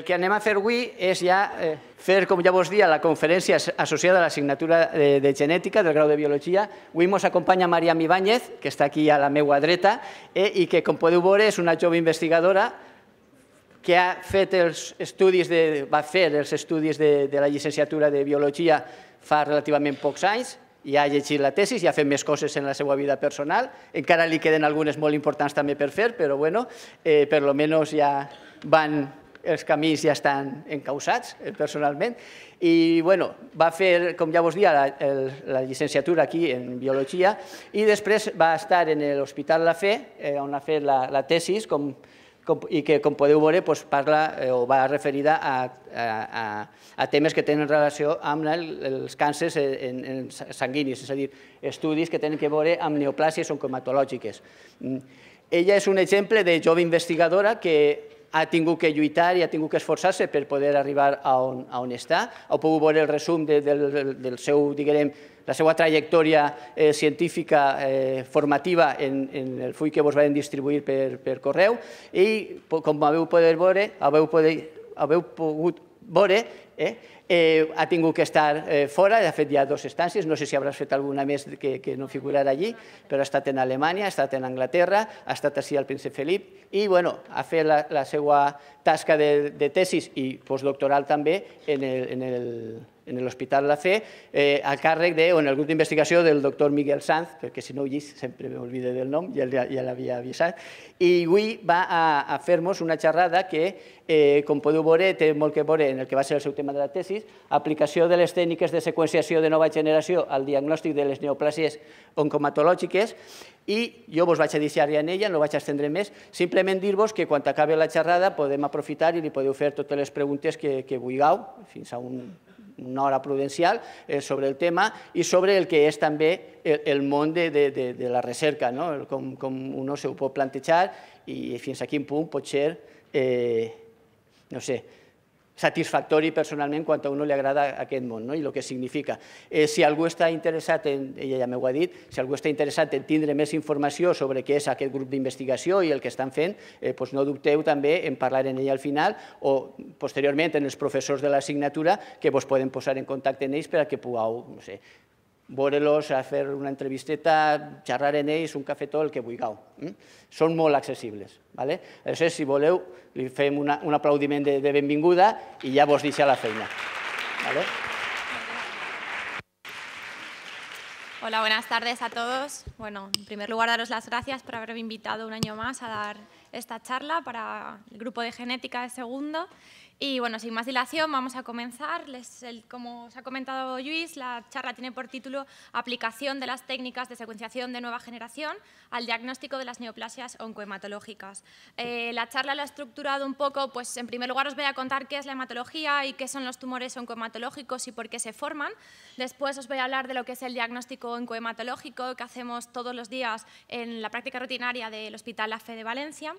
El que anem a fer avui és ja eh, fer, com ja vos dia, la conferència associada a l'assignatura de, de genètica del grau de biologia. Avui ens acompanya Maria Mibáñez, que està aquí a la meva dreta, eh, i que, com podeu veure, és una jove investigadora que ha fet els estudis de, va fer els estudis de, de la llicenciatura de Biologia fa relativament pocs anys, i ha llegit la tesis, i ha fet més coses en la seva vida personal, encara li queden algunes molt importants també per fer, però bueno, eh, per lo menos ja van els camins ja estan encausats eh, personalment i bueno, va fer, com ja vos dia, la, el, la llicenciatura aquí en Biologia i després va estar en l'Hospital La Fe, eh, on ha fet la, la tesis com, com, i que, com podeu veure, pues, parla eh, o va referida a, a, a, a temes que tenen relació amb el, els càncers en, en sanguinis, és a dir, estudis que tenen que veure amb neoplàsies oncomatològiques. Mm. Ella és un exemple de jove investigadora que ha tingut que lluitar i ha tingut que esforçar-se per poder arribar a on, a on està. Heu pogut veure el resum de, del, del seu, diguem, la seva trajectòria eh, científica eh, formativa en, en el full que vos van distribuir per, per correu i, com vau poder veure, heu poder, haveu pogut veure, eh? Eh, ha tingut que estar eh, fora, de fet hi ha dues no sé si hauràs fet alguna més que, que no figurarà allí, però ha estat en Alemanya, ha estat en Anglaterra, ha estat així al príncep Felip i bueno, ha fet la, la seva tasca de, de tesis i postdoctoral també en el, en el, en l'Hospital La Fe, eh, a càrrec de, o en el grup d'investigació del doctor Miguel Sanz, perquè si no ho llis sempre m'oblide del nom, ja, l'havia avisat, i avui va a, a fer-nos una xerrada que, eh, com podeu veure, té molt que veure en el que va ser el seu tema de la tesi, aplicació de les tècniques de seqüenciació de nova generació al diagnòstic de les neoplàsies oncomatològiques, i jo vos vaig deixar hi en ella, no vaig estendre més, simplement dir-vos que quan acabi la xerrada podem aprofitar i li podeu fer totes les preguntes que, que vulgueu, fins a un una hora prudencial eh, sobre el tema i sobre el que és també el, el món de, de, de, de la recerca, no? com, com un s'ho pot plantejar i fins a quin punt pot ser, eh, no sé, satisfactori personalment quan a un li agrada aquest món no? i el que significa. Eh, si algú està interessat, en, ella ja m'ho ha dit, si algú està interessat en tindre més informació sobre què és aquest grup d'investigació i el que estan fent, eh, doncs no dubteu també en parlar en ell al final o posteriorment en els professors de l'assignatura que vos poden posar en contacte amb ells perquè pugueu, no sé, vore a hacer una entrevisteta, charlar en ells, un cafetol el que buigao. Son muy accesibles, ¿vale? Aleshores, si voleu, li fem un aplaudiment de, de benvinguda y ya vos a la feina. ¿vale? Hola, buenas tardes a todos. Bueno, en primer lugar, daros las gracias por haberme invitado un año más a dar esta charla para el grupo de genética de segundo y bueno, sin más dilación, vamos a comenzar. como os ha comentado Luis, la charla tiene por título Aplicación de las técnicas de secuenciación de nueva generación al diagnóstico de las neoplasias oncohematológicas. Eh, la charla la he estructurado un poco, pues en primer lugar os voy a contar qué es la hematología y qué son los tumores oncohematológicos y por qué se forman. Después os voy a hablar de lo que es el diagnóstico oncohematológico que hacemos todos los días en la práctica rutinaria del Hospital La Fe de Valencia.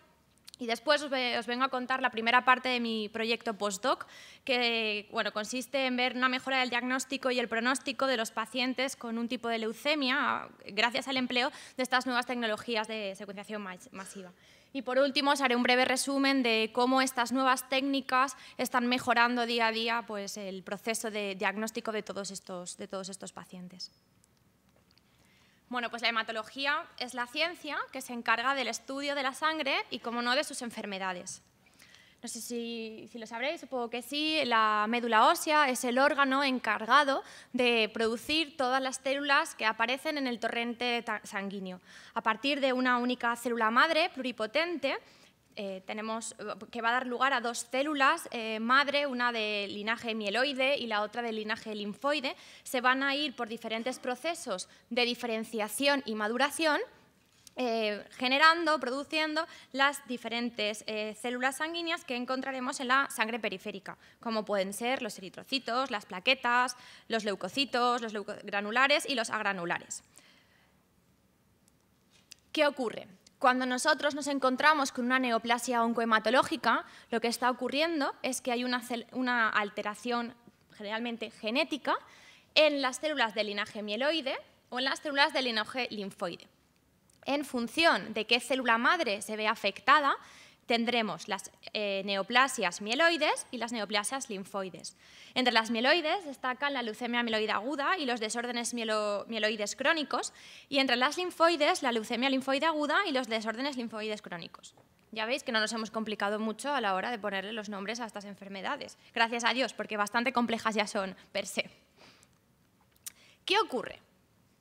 Y después os vengo a contar la primera parte de mi proyecto postdoc, que consiste en ver una mejora del diagnóstico y el pronóstico de los pacientes con un tipo de leucemia gracias al empleo de estas nuevas tecnologías de secuenciación masiva. Y por último, os haré un breve resumen de cómo estas nuevas técnicas están mejorando día a día pues, el proceso de diagnóstico de de todos estos pacientes. Bueno, pues la hematología es la ciencia que se encarga del estudio de la sangre y, como no, de sus enfermedades. No sé si, si, lo sabréis, supongo que sí, la médula ósea es el órgano encargado de producir todas las células que aparecen en el torrente sanguíneo. A partir de una única célula madre pluripotente, eh, eh, que va a dar lugar a dos células eh, madre, una del linaje mieloide y la otra del linaje linfoide. Se van a ir por diferentes procesos de diferenciación y maduración. generando, produciendo las diferentes células sanguíneas que encontraremos en la sangre periférica, como pueden ser los eritrocitos, las plaquetas, los leucocitos, los granulares y los agranulares. ¿Qué ocurre? Cuando nosotros nos encontramos con una neoplasia oncohematológica, lo que está ocurriendo es que hay una, alteración generalmente genética en las células del linaje mieloide o en las células del linaje linfoide. En función de qué célula madre se ve afectada, tendremos las eh, neoplasias mieloides y las neoplasias linfoides. Entre las mieloides destacan la leucemia mieloide aguda y los desórdenes mieloides crónicos, y entre las linfoides la leucemia linfoide aguda y los desórdenes linfoides crónicos. Ya veis que no nos hemos complicado mucho a la hora de ponerle los nombres a estas enfermedades. Gracias a Dios, porque bastante complejas ya son per se. ¿Qué ocurre?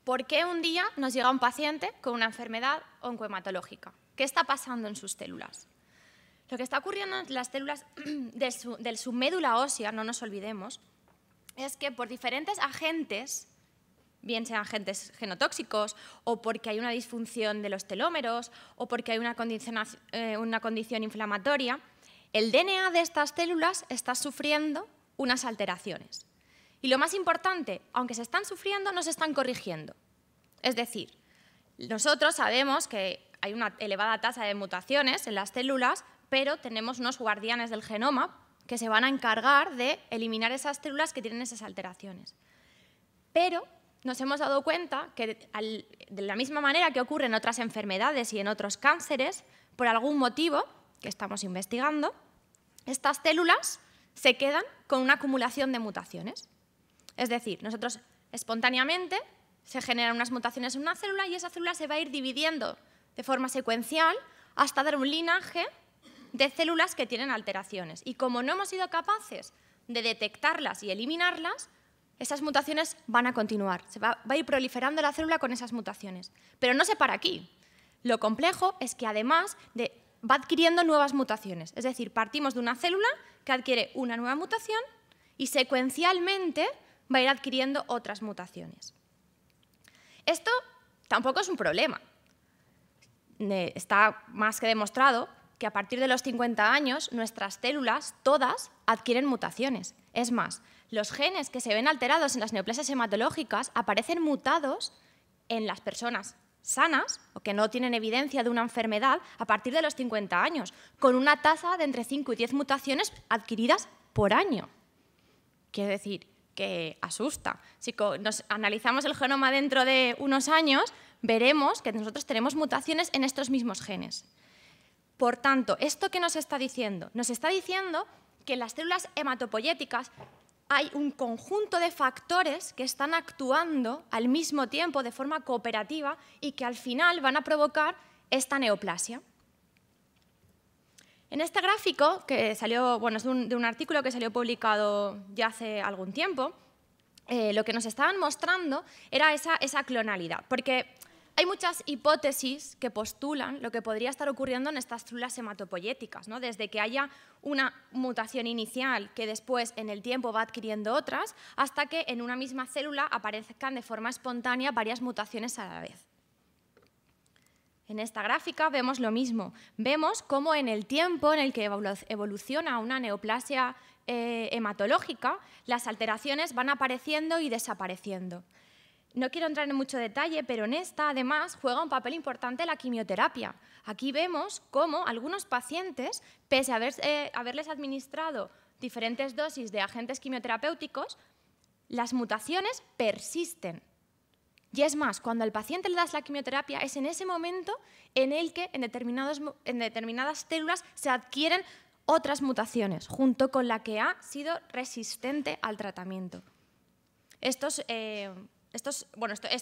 ¿Por qué un día nos llega un paciente con una enfermedad oncohematológica? ¿Qué está pasando en sus células? Lo que está ocurriendo en las células del submédula ósea, no nos olvidemos, es que por diferentes agentes, bien sean agentes genotóxicos o porque hay una disfunción de los telómeros o porque hay una, eh, una condición inflamatoria, el DNA de estas células está sufriendo unas alteraciones. Y lo más importante, aunque se están sufriendo, no se están corrigiendo. Es decir, nosotros sabemos que hay una elevada tasa de mutaciones en las células pero tenemos unos guardianes del genoma que se van a encargar de eliminar esas células que tienen esas alteraciones. Pero nos hemos dado cuenta que de la misma manera que ocurre en otras enfermedades y en otros cánceres, por algún motivo que estamos investigando, estas células se quedan con una acumulación de mutaciones. Es decir, nosotros espontáneamente se generan unas mutaciones en una célula y esa célula se va a ir dividiendo de forma secuencial hasta dar un linaje de células que tienen alteraciones. Y como no hemos sido capaces de detectarlas y eliminarlas, esas mutaciones van a continuar. Se va, a ir proliferando la célula con esas mutaciones. Pero no se para aquí. Lo complejo es que además va adquiriendo nuevas mutaciones. Es decir, partimos de una célula que adquiere una nueva mutación y secuencialmente va a ir adquiriendo otras mutaciones. Esto tampoco es un problema. Está más que demostrado que a partir de los 50 años nuestras células, todas, adquieren mutaciones. Es más, los genes que se ven alterados en las neoplasias hematológicas aparecen mutados en las personas sanas o que no tienen evidencia de una enfermedad a partir de los 50 años, con una tasa de entre 5 y 10 mutaciones adquiridas por año. Quiere decir que asusta. Si nos analizamos el genoma dentro de unos años, veremos que nosotros tenemos mutaciones en estos mismos genes. Por tanto, ¿esto qué nos está diciendo? Nos está diciendo que en las células hematopoyéticas hay un conjunto de factores que están actuando al mismo tiempo de forma cooperativa y que al final van a provocar esta neoplasia. En este gráfico, que salió, bueno, es de un, artículo que salió publicado ya hace algún tiempo, eh, lo que nos estaban mostrando era esa, esa clonalidad, porque hay muchas hipótesis que postulan lo que podría estar ocurriendo en estas células hematopoyéticas, desde que haya una mutación inicial que después en el tiempo va adquiriendo otras, hasta que en una misma célula aparezcan de forma espontánea varias mutaciones a la vez. En esta gráfica vemos lo mismo. Vemos cómo en el tiempo en el que evoluciona una neoplasia eh, hematológica, las alteraciones van apareciendo y desapareciendo. No quiero entrar en mucho detalle, pero en esta, además, juega un papel importante la quimioterapia. Aquí vemos cómo algunos pacientes, pese a eh, haberles administrado diferentes dosis de agentes quimioterapéuticos, las mutaciones persisten. Y es más, cuando al paciente le das la quimioterapia, es en ese momento en el que en, determinadas células se adquieren otras mutaciones, junto con la que ha sido resistente al tratamiento. Estos eh, estos,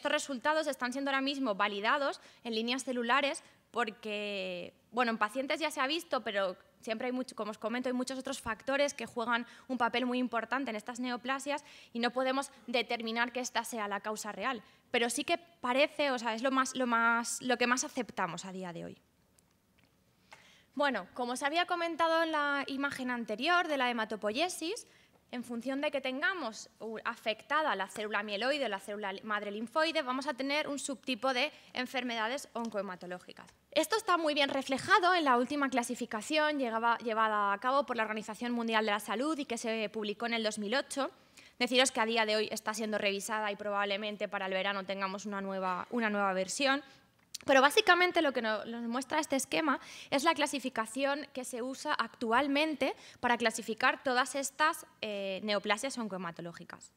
resultados están siendo ahora mismo validados en líneas celulares porque, bueno, en pacientes ya se ha visto, pero siempre hay como os comento, hay muchos otros factores que juegan un papel muy importante en estas neoplasias y no podemos determinar que esta sea la causa real. Pero sí que parece, o sea, es lo, más, lo, más, lo que más aceptamos a día de hoy. Bueno, como os había comentado en la imagen anterior de la hematopoiesis, en función de que tengamos afectada la célula mieloide o la célula madre linfoide, vamos a tener un subtipo de enfermedades oncohematológicas. Esto está muy bien reflejado en la última clasificación llevada a cabo por la Organización Mundial de la Salud y que se publicó en el 2008. Deciros que a día de hoy está siendo revisada y probablemente para el verano tengamos una nueva, una nueva versión. Pero básicamente lo que nos muestra este esquema es la clasificación que se usa actualmente para clasificar todas estas eh, neoplasias oncohematológicas.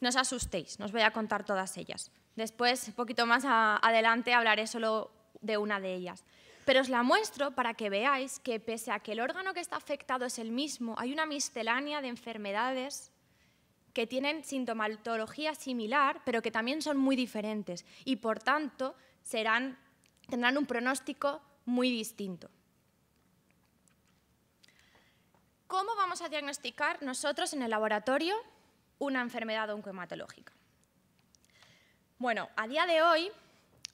No os asustéis, no os voy a contar todas ellas. Después, un poquito más adelante, hablaré solo de una de ellas. Pero os la muestro para que veáis que pese a que el órgano que está afectado es el mismo, hay una miscelánea de enfermedades que tienen sintomatología similar, pero que también son muy diferentes y, por tanto, tendrán un pronóstico muy distinto. ¿Cómo vamos a diagnosticar nosotros en el laboratorio una enfermedad oncohematológica? Bueno, a día de hoy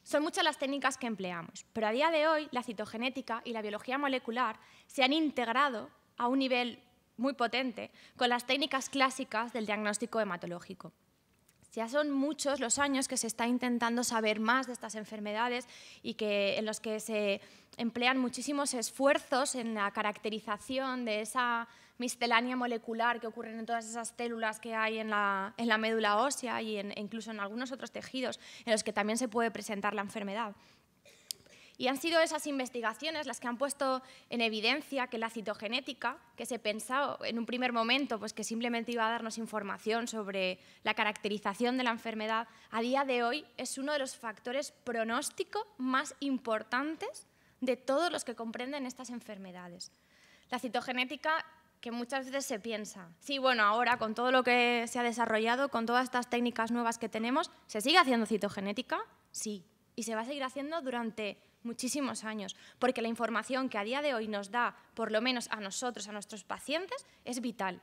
son muchas las técnicas que empleamos, pero a día de hoy la citogenética y la biología molecular se han integrado a un nivel muy potente con las técnicas clásicas del diagnóstico hematológico. Ya son muchos los años que se está intentando saber más de estas enfermedades y en los que se emplean muchísimos esfuerzos en la caracterización de esa miscelánea molecular que ocurre en todas esas células que hay en la, médula ósea y incluso en algunos otros tejidos en los que también se puede presentar la enfermedad. Y han sido esas investigaciones las que han puesto en evidencia que la citogenética, que se pensaba en un primer momento pues que simplemente iba a darnos información sobre la caracterización de la enfermedad, a día de hoy es uno de los factores pronóstico más importantes de todos los que comprenden estas enfermedades. La citogenética que muchas veces se piensa, sí, bueno, ahora con todo lo que se ha desarrollado, con todas estas técnicas nuevas que tenemos, ¿se sigue haciendo citogenética? Sí, y se va a seguir haciendo durante muchísimos años, porque la información que a día de hoy nos da, por lo menos a nosotros, a nuestros pacientes, es vital.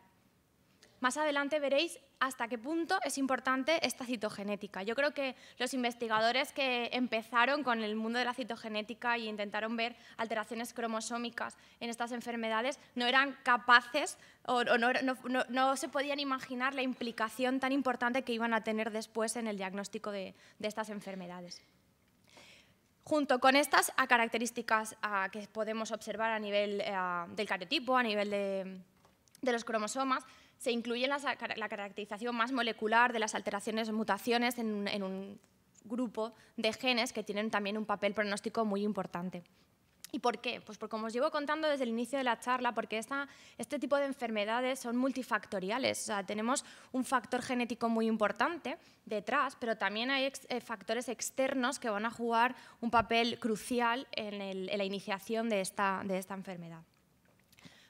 Más adelante veréis hasta qué punto es importante esta citogenética. Yo creo que los investigadores que empezaron con el mundo de la citogenética y intentaron ver alteraciones cromosómicas en estas enfermedades no eran capaces o, no, se podían imaginar la implicación tan importante que iban a tener después en el diagnóstico de estas enfermedades. Junto con estas características que podemos observar a nivel eh, del cariotipo, a nivel de, los cromosomas, se incluye la, caracterización más molecular de las alteraciones o mutaciones en un grupo de genes que tienen también un papel pronóstico muy importante. ¿Y por qué? Pues porque, como os llevo contando desde el inicio de la charla, porque este tipo de enfermedades son multifactoriales. tenemos un factor genético muy importante detrás, pero también hay eh, factores externos que van a jugar un papel crucial en, la iniciación de de esta enfermedad.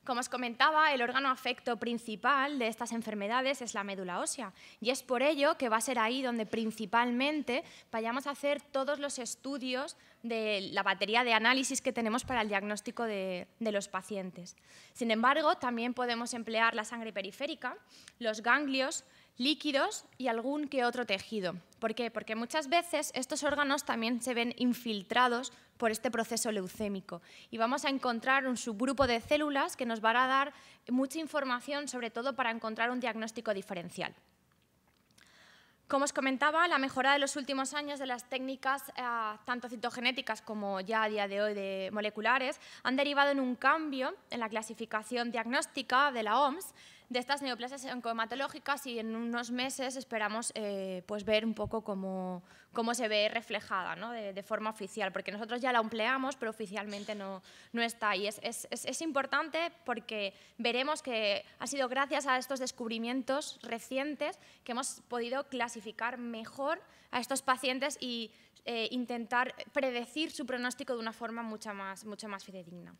Como os comentaba, el órgano afecto principal de estas enfermedades es la médula ósea y es por ello que va a ser ahí donde principalmente vayamos a hacer todos los estudios de la batería de análisis que tenemos para el diagnóstico de, de los pacientes. Sin embargo, también podemos emplear la sangre periférica, los ganglios, líquidos y algún que otro tejido. ¿Por qué? Porque muchas veces estos órganos también se ven infiltrados por este proceso leucémico y vamos a encontrar un subgrupo de células que nos van a dar mucha información, sobre todo para encontrar un diagnóstico diferencial. Como os comentaba, la mejora de los últimos años de las técnicas, eh, tanto citogenéticas como ya a día de hoy de moleculares, han derivado en un cambio en la clasificación diagnóstica de la OMS, de estas neoplasias oncomatológicas y en unos meses esperamos eh, pues ver un poco cómo, se ve reflejada de, forma oficial, porque nosotros ya la empleamos, pero oficialmente no, está. Y es, importante porque veremos que ha sido gracias a estos descubrimientos recientes que hemos podido clasificar mejor a estos pacientes y eh, intentar predecir su pronóstico de una forma mucho mucho más fidedigna.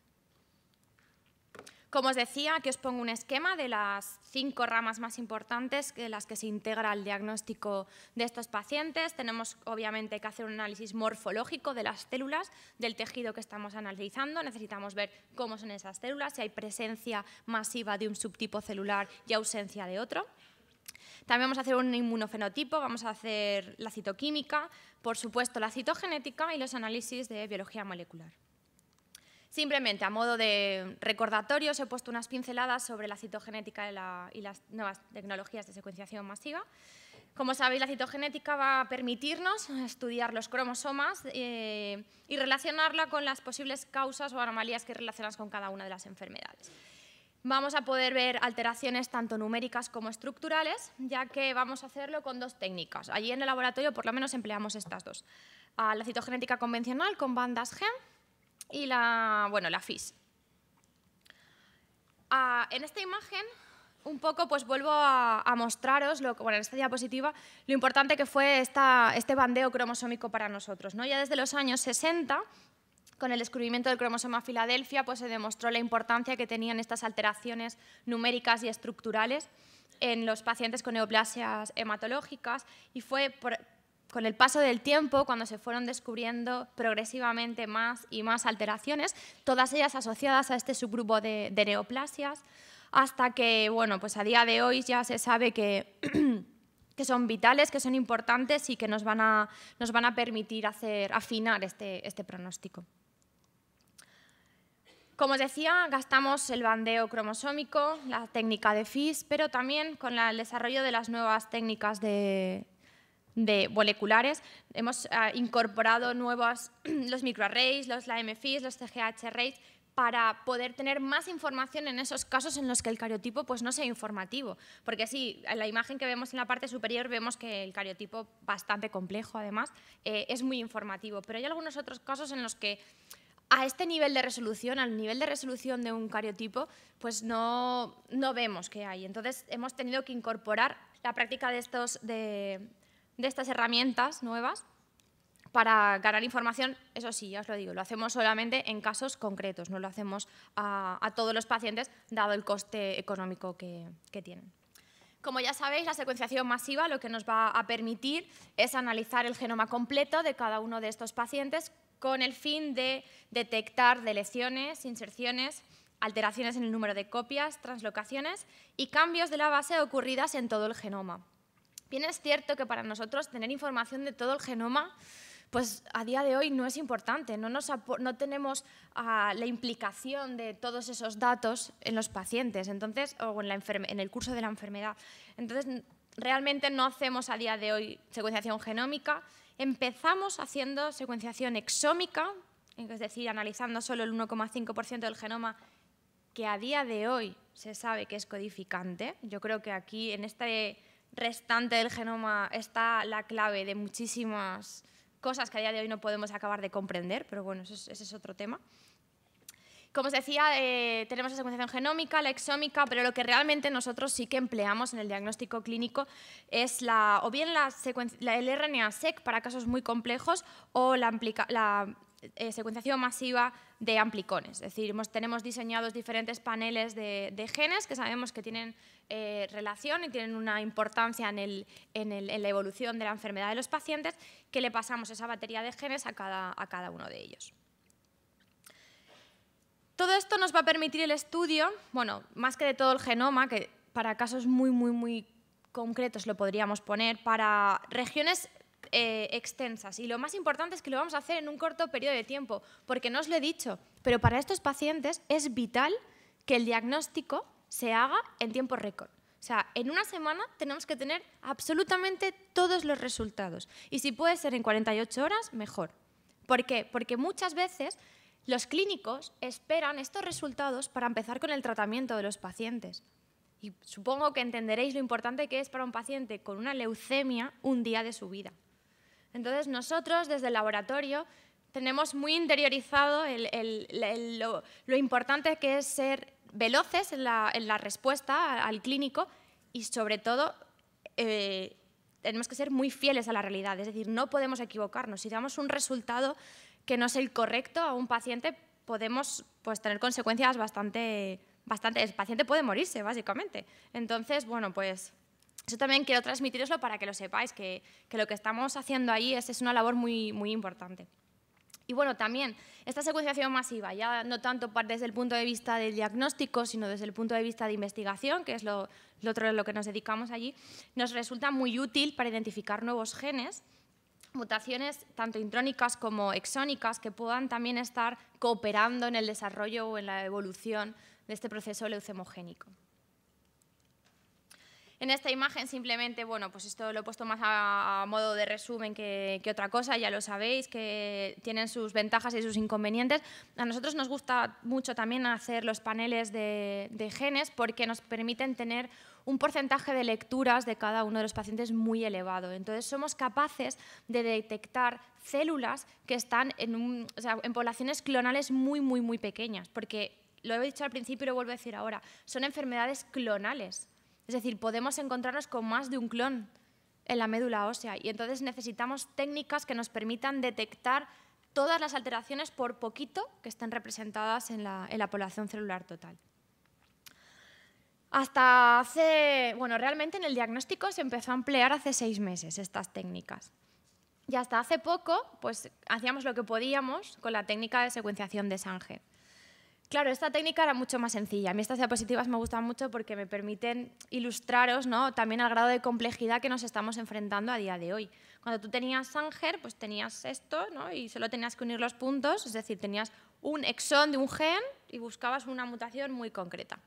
Como os decía, aquí os pongo un esquema de las cinco ramas más importantes en las que se integra el diagnóstico de estos pacientes. Tenemos, obviamente, que hacer un análisis morfológico de las células, del tejido que estamos analizando. Necesitamos ver cómo son esas células, si hay presencia masiva de un subtipo celular y ausencia de otro. También vamos a hacer un inmunofenotipo, vamos a hacer la citoquímica, por supuesto la citogenética y los análisis de biología molecular. Simplemente, a modo de recordatorio, os he puesto unas pinceladas sobre la citogenética y, las nuevas tecnologías de secuenciación masiva. Como sabéis, la citogenética va a permitirnos estudiar los cromosomas eh, y relacionarla con las posibles causas o anomalías que relacionas con cada una de las enfermedades. Vamos a poder ver alteraciones tanto numéricas como estructurales, ya que vamos a hacerlo con dos técnicas. Allí en el laboratorio por lo menos empleamos estas dos. la citogenética convencional con bandas gen y la, bueno, la FIS. Ah, en esta imagen, un poco pues vuelvo a, mostraros, lo, bueno, en esta diapositiva, lo importante que fue esta, este bandeo cromosómico para nosotros. ¿no? Ya desde los años 60 con el descubrimiento del cromosoma Filadelfia, pues se demostró la importancia que tenían estas alteraciones numéricas y estructurales en los pacientes con neoplasias hematológicas y fue por, con el paso del tiempo, cuando se fueron descubriendo progresivamente más y más alteraciones, todas ellas asociadas a este subgrupo de, neoplasias, hasta que, bueno, pues a día de hoy ya se sabe que, que son vitales, que son importantes y que nos van a, nos van a permitir hacer, afinar este, este pronóstico. Como os decía, gastamos el bandeo cromosómico, la técnica de FIS, pero también con el desarrollo de las nuevas técnicas de, de moleculares. Hemos ah, incorporado nuevos, los microarrays, los LAMFIs, los CGH arrays, para poder tener más información en esos casos en los que el cariotipo pues, no sea informativo. Porque sí, en la imagen que vemos en la parte superior vemos que el cariotipo, bastante complejo además, eh, es muy informativo. Pero hay algunos otros casos en los que a este nivel de resolución, al nivel de resolución de un cariotipo, pues no, no vemos que hay. Entonces hemos tenido que incorporar la práctica de estos, de, de estas herramientas nuevas para ganar información, eso sí, ya os lo digo, lo hacemos solamente en casos concretos, no lo hacemos a, todos los pacientes, dado el coste económico que, tienen. Como ya sabéis, la secuenciación masiva lo que nos va a permitir es analizar el genoma completo de cada uno de estos pacientes con el fin de detectar deleciones, inserciones, alteraciones en el número de copias, translocaciones y cambios de la base ocurridas en todo el genoma. Bien es cierto que para nosotros tener información de todo el genoma pues a día de hoy no es importante, no, no tenemos ah, la implicación de todos esos datos en los pacientes entonces, o en, en el curso de la enfermedad. Entonces, realmente no hacemos a día de hoy secuenciación genómica, empezamos haciendo secuenciación exómica, es decir, analizando solo el 1,5% del genoma que a día de hoy se sabe que es codificante. Yo creo que aquí en este restante del genoma está la clave de muchísimas cosas que a día de hoy no podemos acabar de comprender, pero bueno, ese es otro tema. Como os decía, eh, tenemos la secuenciación genómica, la exómica, pero lo que realmente nosotros sí que empleamos en el diagnóstico clínico es la, o bien la, la el RNA-seq para casos muy complejos o la, la eh, secuenciación masiva de amplicones. Es decir, tenemos diseñados diferentes paneles de, genes que sabemos que tienen eh, relación y tienen una importancia en, la evolución de la enfermedad de los pacientes, que le pasamos esa batería de genes a cada, a cada uno de ellos. Todo esto nos va a permitir el estudio, bueno, más que de todo el genoma, que para casos muy, muy, muy concretos lo podríamos poner, para regiones eh, extensas y lo más importante es que lo vamos a hacer en un corto periodo de tiempo, porque no os lo he dicho, pero para estos pacientes es vital que el diagnóstico se haga en tiempo récord. O sea, en una semana tenemos que tener absolutamente todos los resultados. Y si puede ser en 48 horas, mejor. ¿Por qué? Porque muchas veces los clínicos esperan estos resultados para empezar con el tratamiento de los pacientes. Y supongo que entenderéis lo importante que es para un paciente con una leucemia un día de su vida. Entonces nosotros desde el laboratorio tenemos muy interiorizado lo, importante que es ser veloces en la, respuesta al clínico y sobre todo eh, tenemos que ser muy fieles a la realidad, es decir, no podemos equivocarnos. Si damos un resultado que no es el correcto a un paciente, podemos pues, tener consecuencias bastante, bastante... El paciente puede morirse, básicamente. Entonces, bueno, pues eso también quiero transmitiroslo para que lo sepáis, que, lo que estamos haciendo ahí es, una labor muy, importante. Y bueno, también esta secuenciación masiva, ya no tanto desde el punto de vista del diagnóstico, sino desde el punto de vista de investigación, que es lo, lo otro de lo que nos dedicamos allí, nos resulta muy útil para identificar nuevos genes, mutaciones tanto intrónicas como exónicas que puedan también estar cooperando en el desarrollo o en la evolución de este proceso leucemogénico. En esta imagen simplemente, bueno, pues esto lo he puesto más a, modo de resumen que, otra cosa, ya lo sabéis, que tienen sus ventajas y sus inconvenientes. A nosotros nos gusta mucho también hacer los paneles de, genes porque nos permiten tener un porcentaje de lecturas de cada uno de los pacientes muy elevado. Entonces, somos capaces de detectar células que están en, en poblaciones clonales muy, muy, muy pequeñas, porque lo he dicho al principio y lo vuelvo a decir ahora, son enfermedades clonales. Es decir, podemos encontrarnos con más de un clon en la médula ósea y entonces necesitamos técnicas que nos permitan detectar todas las alteraciones por poquito que estén representadas en la, población celular total. Hasta hace, bueno, realmente en el diagnóstico se empezó a emplear hace seis meses estas técnicas. Y hasta hace poco, pues hacíamos lo que podíamos con la técnica de secuenciación de sangre. Claro, esta técnica era mucho más sencilla. A mí estas diapositivas me gustan mucho porque me permiten ilustraros ¿no? también al grado de complejidad que nos estamos enfrentando a día de hoy. Cuando tú tenías Sanger, pues tenías esto ¿no? y solo tenías que unir los puntos, es decir, tenías un exón de un gen y buscabas una mutación muy concreta.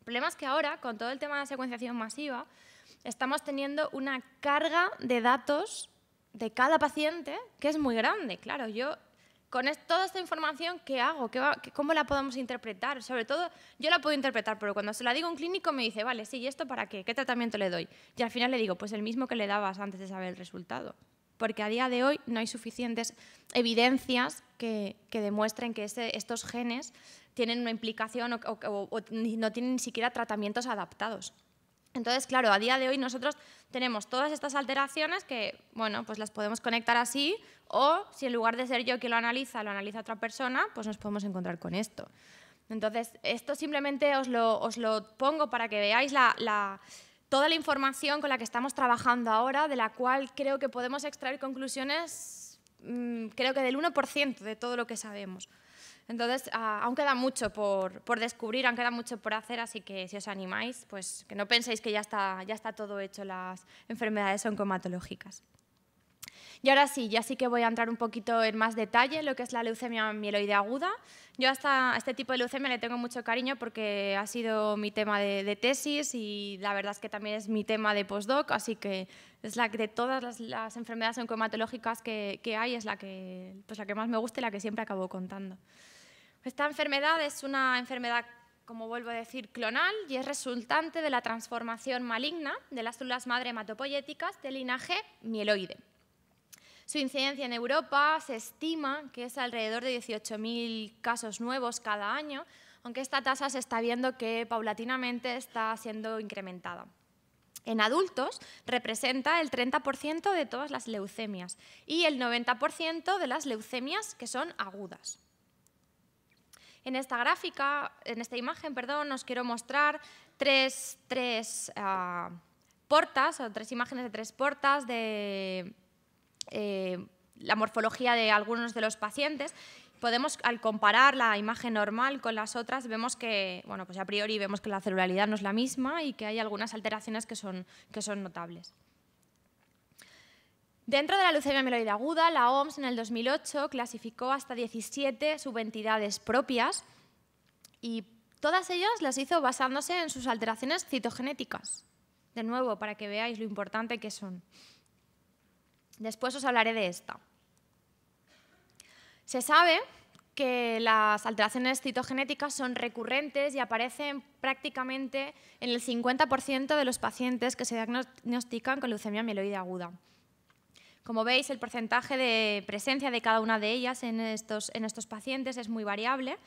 El problema es que ahora, con todo el tema de secuenciación masiva, estamos teniendo una carga de datos de cada paciente que es muy grande. Claro, yo con toda esta información, ¿qué hago? ¿Cómo la podemos interpretar? Sobre todo, yo la puedo interpretar, pero cuando se la digo a un clínico me dice, vale, sí, ¿y esto para qué? ¿Qué tratamiento le doy? Y al final le digo, pues el mismo que le dabas antes de saber el resultado. Porque a día de hoy no hay suficientes evidencias que, demuestren que estos genes tienen una implicación o no tienen ni siquiera tratamientos adaptados. Entonces, claro, a día de hoy nosotros tenemos todas estas alteraciones que, bueno, pues las podemos conectar así o si en lugar de ser yo quien lo analiza, lo analiza otra persona, pues nos podemos encontrar con esto. Entonces, esto simplemente os lo, pongo para que veáis toda la información con la que estamos trabajando ahora, de la cual creo que podemos extraer conclusiones, mm, creo que del 1% de todo lo que sabemos. Entonces, ah, aún queda mucho por, por, descubrir, aún queda mucho por hacer, así que si os animáis, pues que no penséis que ya está, ya está todo hecho, las enfermedades oncomatológicas. Y ahora sí, ya sí que voy a entrar un poquito en más detalle lo que es la leucemia mieloide aguda. Yo hasta a este tipo de leucemia le tengo mucho cariño porque ha sido mi tema de, tesis y la verdad es que también es mi tema de postdoc, así que es la de todas las, enfermedades oncomatológicas que, que, hay, es la que, pues la que más me gusta y la que siempre acabo contando. Esta enfermedad es una enfermedad, como vuelvo a decir, clonal y es resultante de la transformación maligna de las células madre hematopoyéticas del linaje mieloide. Su incidencia en Europa se estima que es alrededor de 18.000 casos nuevos cada año, aunque esta tasa se está viendo que paulatinamente está siendo incrementada. En adultos representa el 30% de todas las leucemias y el 90% de las leucemias que son agudas. En esta gráfica, en esta imagen, perdón, os quiero mostrar tres, tres ah, portas, o tres imágenes de tres portas de eh, la morfología de algunos de los pacientes. Podemos, al comparar la imagen normal con las otras, vemos que, bueno, pues a priori vemos que la celularidad no es la misma y que hay algunas alteraciones que son notables. Dentro de la leucemia mieloide aguda, la OMS en el 2008 clasificó hasta 17 subentidades propias y todas ellas las hizo basándose en sus alteraciones citogenéticas. De nuevo, para que veáis lo importante que son. Después os hablaré de esta. Se sabe que las alteraciones citogenéticas son recurrentes y aparecen prácticamente en el 50% de los pacientes que se diagnostican con leucemia mieloide aguda. Como veis, el porcentaje de presencia de cada una de ellas en estos, pacientes es muy variable.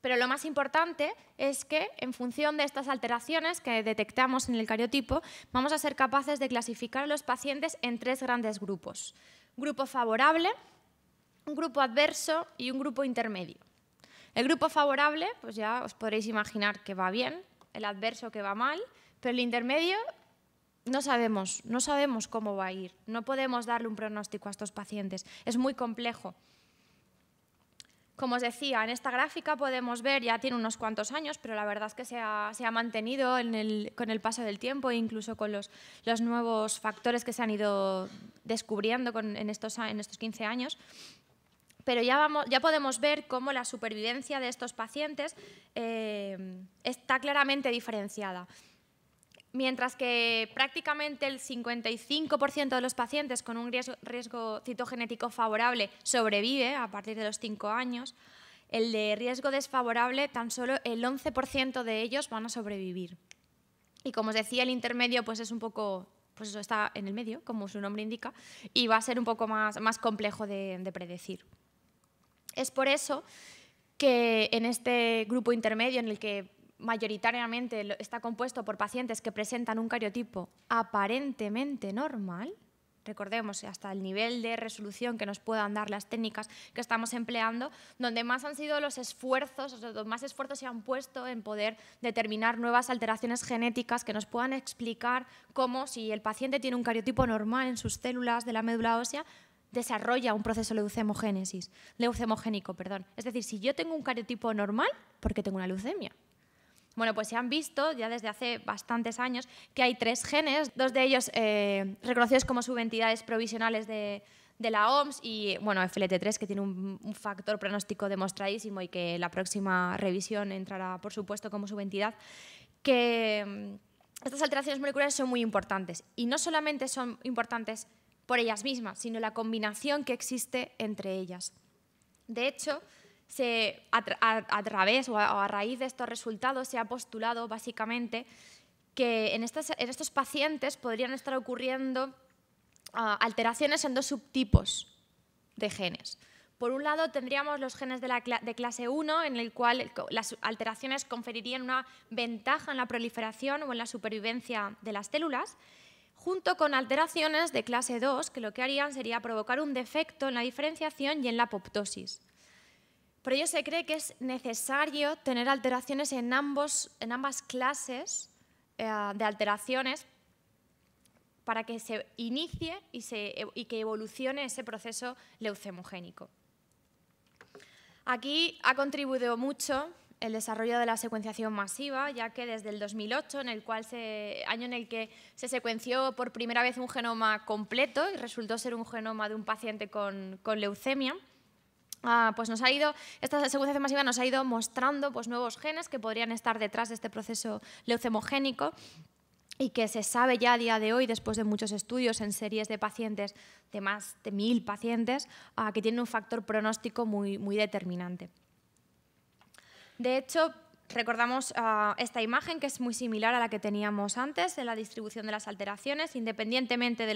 Pero lo más importante es que, en función de estas alteraciones que detectamos en el cariotipo, vamos a ser capaces de clasificar a los pacientes en tres grandes grupos. Grupo favorable, un grupo adverso y un grupo intermedio. El grupo favorable, pues ya os podréis imaginar que va bien, el adverso que va mal, pero el intermedio no sabemos, no sabemos cómo va a ir. No podemos darle un pronóstico a estos pacientes. Es muy complejo. Como os decía, en esta gráfica podemos ver, ya tiene unos cuantos años, pero la verdad es que se ha, mantenido con el paso del tiempo, e incluso con los, nuevos factores que se han ido descubriendo en, estos, 15 años. Pero ya, podemos ver cómo la supervivencia de estos pacientes eh, está claramente diferenciada. Mientras que prácticamente el 55% de los pacientes con un riesgo, citogenético favorable sobrevive a partir de los 5 años, el de riesgo desfavorable tan solo el 11% de ellos van a sobrevivir. Y como os decía, el intermedio pues es un poco, pues eso está en el medio, como su nombre indica, y va a ser un poco más, complejo de predecir. Es por eso que en este grupo intermedio en el que mayoritariamente está compuesto por pacientes que presentan un cariotipo aparentemente normal, recordemos eh, hasta el nivel de resolución que nos puedan dar las técnicas que estamos empleando, donde más han sido los esfuerzos, o más esfuerzos se han puesto en poder determinar nuevas alteraciones genéticas que nos puedan explicar cómo si el paciente tiene un cariotipo normal en sus células de la médula ósea, desarrolla un proceso leucemogénesis, leucemogénico, perdón. Es decir, si yo tengo un cariotipo normal, ¿por qué tengo una leucemia? Bueno, pues se han visto ya desde hace bastantes años que hay tres genes, dos de ellos eh, reconocidos como subentidades provisionales de, la OMS y bueno, FLT3 que tiene un, un, factor pronóstico demostradísimo y que la próxima revisión entrará por supuesto como subentidad, que mm, estas alteraciones moleculares son muy importantes y no solamente son importantes por ellas mismas, sino la combinación que existe entre ellas. De hecho, a, través o a, raíz de estos resultados se ha postulado básicamente que en, estos pacientes podrían estar ocurriendo ah, alteraciones en dos subtipos de genes. Por un lado, tendríamos los genes de, de clase 1, en el cual las alteraciones conferirían una ventaja en la proliferación o en la supervivencia de las células, junto con alteraciones de clase 2, que lo que harían sería provocar un defecto en la diferenciación y en la apoptosis. Por ello se cree que es necesario tener alteraciones en, ambos, en ambas clases eh, de alteraciones para que se inicie e, y, que evolucione ese proceso leucemogénico. Aquí ha contribuido mucho el desarrollo de la secuenciación masiva, ya que desde el 2008, en el cual año en el que se secuenció por primera vez un genoma completo y resultó ser un genoma de un paciente con leucemia, Ah, pues nos ha ido, esta secuencia masiva nos ha ido mostrando pues, nuevos genes que podrían estar detrás de este proceso leucemogénico y que se sabe ya a día de hoy, después de muchos estudios en series de pacientes, de más de mil pacientes, ah, que tiene un factor pronóstico muy, muy determinante. De hecho, Recordamos ah, esta imagen que es muy similar a la que teníamos antes en la distribución de las alteraciones, independientemente de,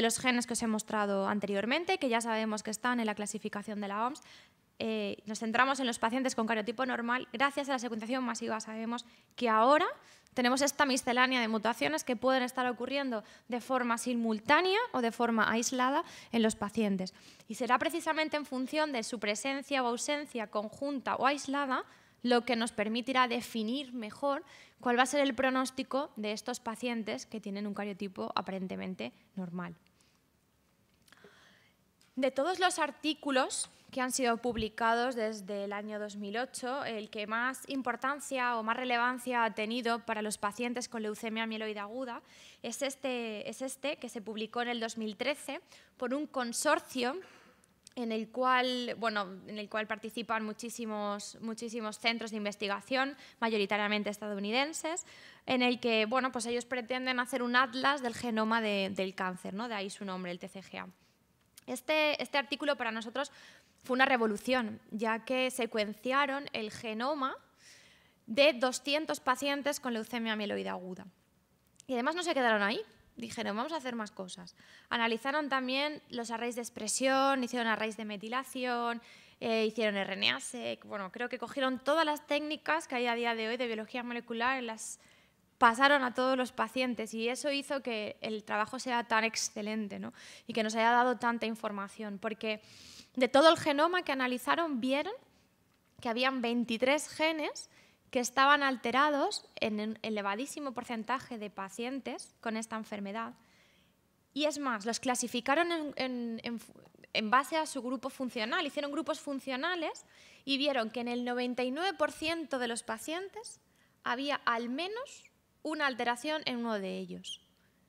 los genes que os he mostrado anteriormente, que ya sabemos que están en la clasificación de la OMS. Eh, nos centramos en los pacientes con cariotipo normal. Gracias a la secuenciación masiva sabemos que ahora tenemos esta miscelánea de mutaciones que pueden estar ocurriendo de forma simultánea o de forma aislada en los pacientes. Y será precisamente en función de su presencia o ausencia conjunta o aislada lo que nos permitirá definir mejor cuál va a ser el pronóstico de estos pacientes que tienen un cariotipo aparentemente normal. De todos los artículos que han sido publicados desde el año 2008, el que más importancia o más relevancia ha tenido para los pacientes con leucemia mieloide aguda es este, es este que se publicó en el 2013 por un consorcio en el cual, participan muchísimos, centros de investigación, mayoritariamente estadounidenses, en el que bueno, pues ellos pretenden hacer un atlas del genoma del cáncer, ¿no? de ahí su nombre, el TCGA. Este, este artículo para nosotros fue una revolución, ya que secuenciaron el genoma de 200 pacientes con leucemia mieloide aguda. Y además no se quedaron ahí, dijeron, vamos a hacer más cosas. Analizaron también los arrays de expresión, hicieron arrays de metilación, eh, hicieron rna e bueno, creo que cogieron todas las técnicas que hay a día de hoy de biología molecular, las pasaron a todos los pacientes y eso hizo que el trabajo sea tan excelente y que nos haya dado tanta información, porque de todo el genoma que analizaron vieron que habían 23 genes que estaban alterados en un elevadísimo porcentaje de pacientes con esta enfermedad. Y es más, los clasificaron en base a su grupo funcional, hicieron grupos funcionales y vieron que en el 99% de los pacientes había al menos una alteración en uno de ellos.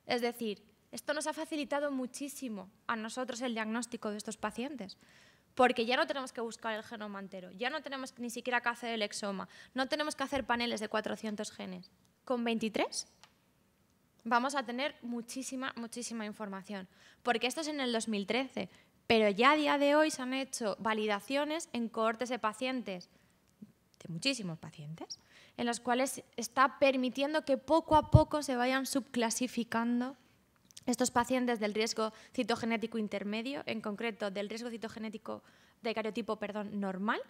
Es decir, esto nos ha facilitado muchísimo a nosotros el diagnóstico de estos pacientes, porque ya no tenemos que buscar el genoma entero, ya no tenemos ni siquiera que hacer el exoma, no tenemos que hacer paneles de 400 genes. Con 23 vamos a tener muchísima, muchísima información, porque esto es en el 2013, pero ya a día de hoy se han hecho validaciones en cohortes de pacientes, de muchísimos pacientes, en los cuales está permitiendo que poco a poco se vayan subclasificando estos pacientes del riesgo citogenético intermedio, en concreto del riesgo citogenético de cariotipo perdón, normal,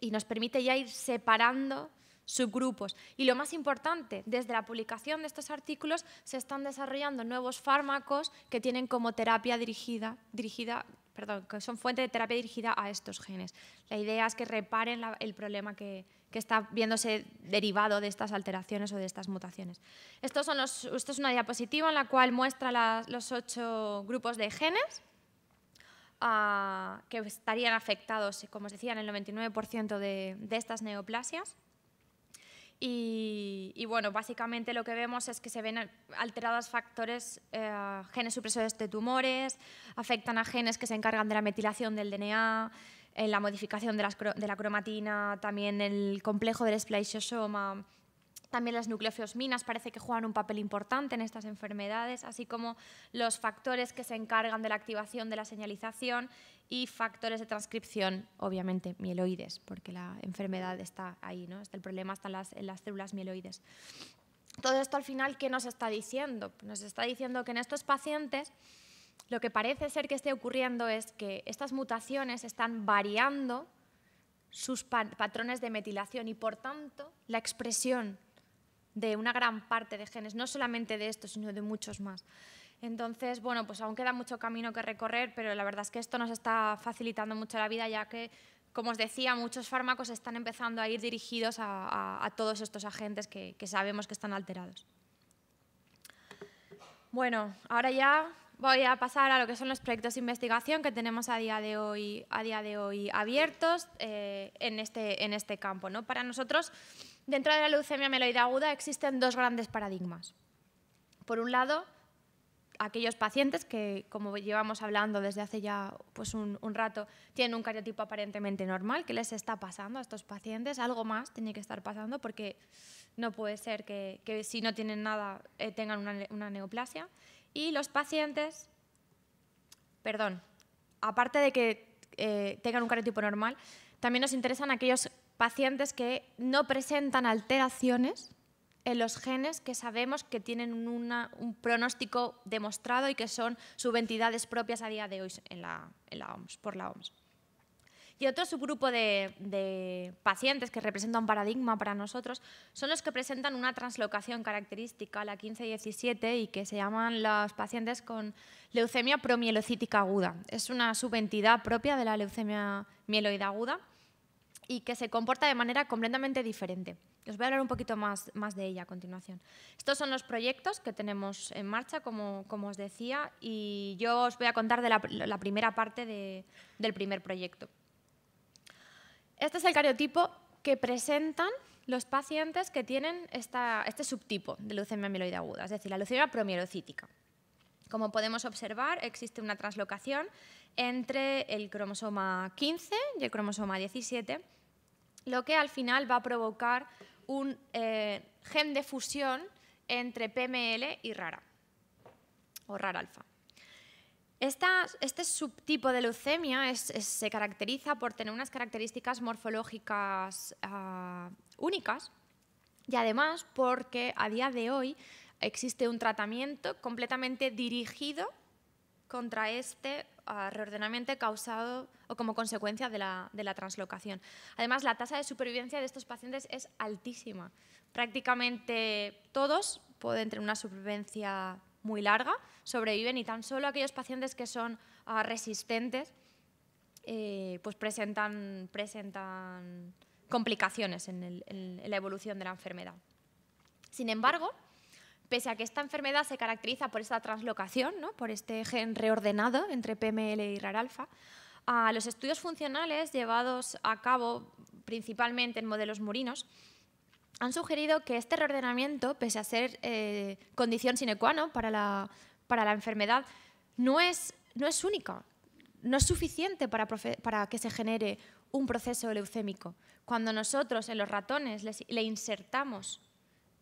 y nos permite ya ir separando subgrupos. Y lo más importante, desde la publicación de estos artículos se están desarrollando nuevos fármacos que tienen como terapia dirigida, dirigida perdón, que son fuente de terapia dirigida a estos genes. La idea es que reparen el problema que, está viéndose derivado de estas alteraciones o de estas mutaciones. esto es una diapositiva en la cual muestra los ocho grupos de genes ah, que estarían afectados, como os decía, en el 99% de estas neoplasias. Y, bueno, básicamente lo que vemos es que se ven alterados factores, eh, genes supresores de tumores, afectan a genes que se encargan de la metilación del DNA, en eh, la modificación de, la cromatina, también el complejo del spliceosoma, también las nucleofiosminas parece que juegan un papel importante en estas enfermedades, así como los factores que se encargan de la activación de la señalización y factores de transcripción, obviamente, mieloides, porque la enfermedad está ahí, ¿no? Está el problema está en las, en las células mieloides. Todo esto al final, ¿qué nos está diciendo? Nos está diciendo que en estos pacientes lo que parece ser que esté ocurriendo es que estas mutaciones están variando sus patrones de metilación y, por tanto, la expresión de una gran parte de genes, no solamente de estos, sino de muchos más. Entonces, bueno, pues aún queda mucho camino que recorrer, pero la verdad es que esto nos está facilitando mucho la vida, ya que, como os decía, muchos fármacos están empezando a ir dirigidos a, todos estos agentes que, sabemos que están alterados. Bueno, ahora ya voy a pasar a lo que son los proyectos de investigación que tenemos a día de hoy, abiertos eh, este, en, este, campo. ¿no? Para nosotros, dentro de la leucemia meloide aguda existen dos grandes paradigmas. Por un lado, aquellos pacientes que, como llevamos hablando desde hace ya pues, un, rato, tienen un cariotipo aparentemente normal. ¿Qué les está pasando a estos pacientes? Algo más tiene que estar pasando porque no puede ser que, si no tienen nada eh, tengan una, neoplasia. Y los pacientes, perdón, aparte de que eh, tengan un cariotipo normal, también nos interesan aquellos pacientes que no presentan alteraciones en los genes que sabemos que tienen un pronóstico demostrado y que son subentidades propias a día de hoy en la, OMS, por la OMS. Y otro subgrupo de, pacientes que representa un paradigma para nosotros son los que presentan una translocación característica, la 15-17, y que se llaman los pacientes con leucemia promielocítica aguda. Es una subentidad propia de la leucemia mieloide aguda y que se comporta de manera completamente diferente. Os voy a hablar un poquito más, más de ella a continuación. Estos son los proyectos que tenemos en marcha, como, os decía, y yo os voy a contar de la, primera parte del primer proyecto. Este es el cariotipo que presentan los pacientes que tienen este subtipo de leucemia amiloide aguda, es decir, la leucemia promielocítica. Como podemos observar, existe una translocación entre el cromosoma 15 y el cromosoma 17, lo que al final va a provocar un eh, gen de fusión entre PML y RARA, o Rara alfa. este subtipo de leucemia se caracteriza por tener unas características morfológicas ah, únicas y además porque a día de hoy existe un tratamiento completamente dirigido contra este ah, reordenamiento causado o como consecuencia de la, de la, translocación. Además, la tasa de supervivencia de estos pacientes es altísima. Prácticamente todos pueden tener una supervivencia muy larga, sobreviven y tan solo aquellos pacientes que son ah, resistentes eh, pues presentan, presentan complicaciones en, en la evolución de la enfermedad. Sin embargo, Pese a que esta enfermedad se caracteriza por esta translocación, ¿no? por este gen reordenado entre PML y RARalfa, a los estudios funcionales llevados a cabo principalmente en modelos murinos han sugerido que este reordenamiento, pese a ser eh, condición sine qua non para la, para la enfermedad, no es, no es única, no es suficiente para, para que se genere un proceso leucémico. Cuando nosotros en los ratones le insertamos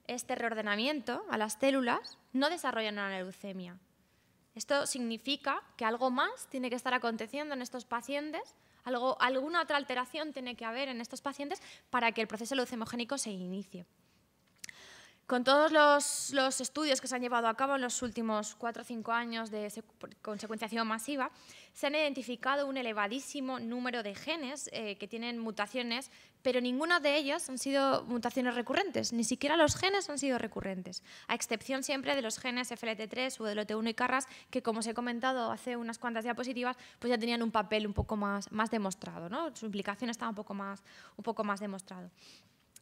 este reordenamiento a las células, no desarrollan una leucemia. Esto significa que algo más tiene que estar aconteciendo en estos pacientes, alguna otra alteración tiene que haber en estos pacientes para que el proceso leucemogénico se inicie. Con todos los, estudios que se han llevado a cabo en los últimos cuatro o cinco años de consecuenciación secuenciación masiva, se han identificado un elevadísimo número de genes eh, que tienen mutaciones, pero ninguno de ellos han sido mutaciones recurrentes, ni siquiera los genes han sido recurrentes, a excepción siempre de los genes FLT3, o ot 1 y Carras, que como os he comentado hace unas cuantas diapositivas, pues ya tenían un papel un poco más, más demostrado, ¿no? su implicación estaba un poco más, un poco más demostrado.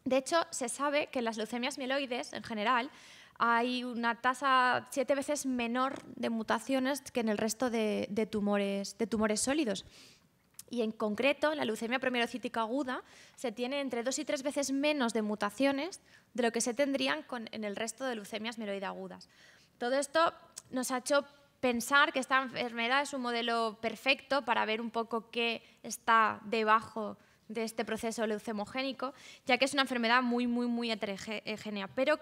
De hecho, se sabe que en las leucemias mieloides, en general, hay una tasa siete veces menor de mutaciones que en el resto de, tumores, sólidos. Y en concreto, la leucemia promielocítica aguda se tiene entre dos y tres veces menos de mutaciones de lo que se tendrían en el resto de leucemias mieloide agudas. Todo esto nos ha hecho pensar que esta enfermedad es un modelo perfecto para ver un poco qué está debajo de de este proceso leucemogénico, ya que es una enfermedad muy, muy, muy heterogénea, pero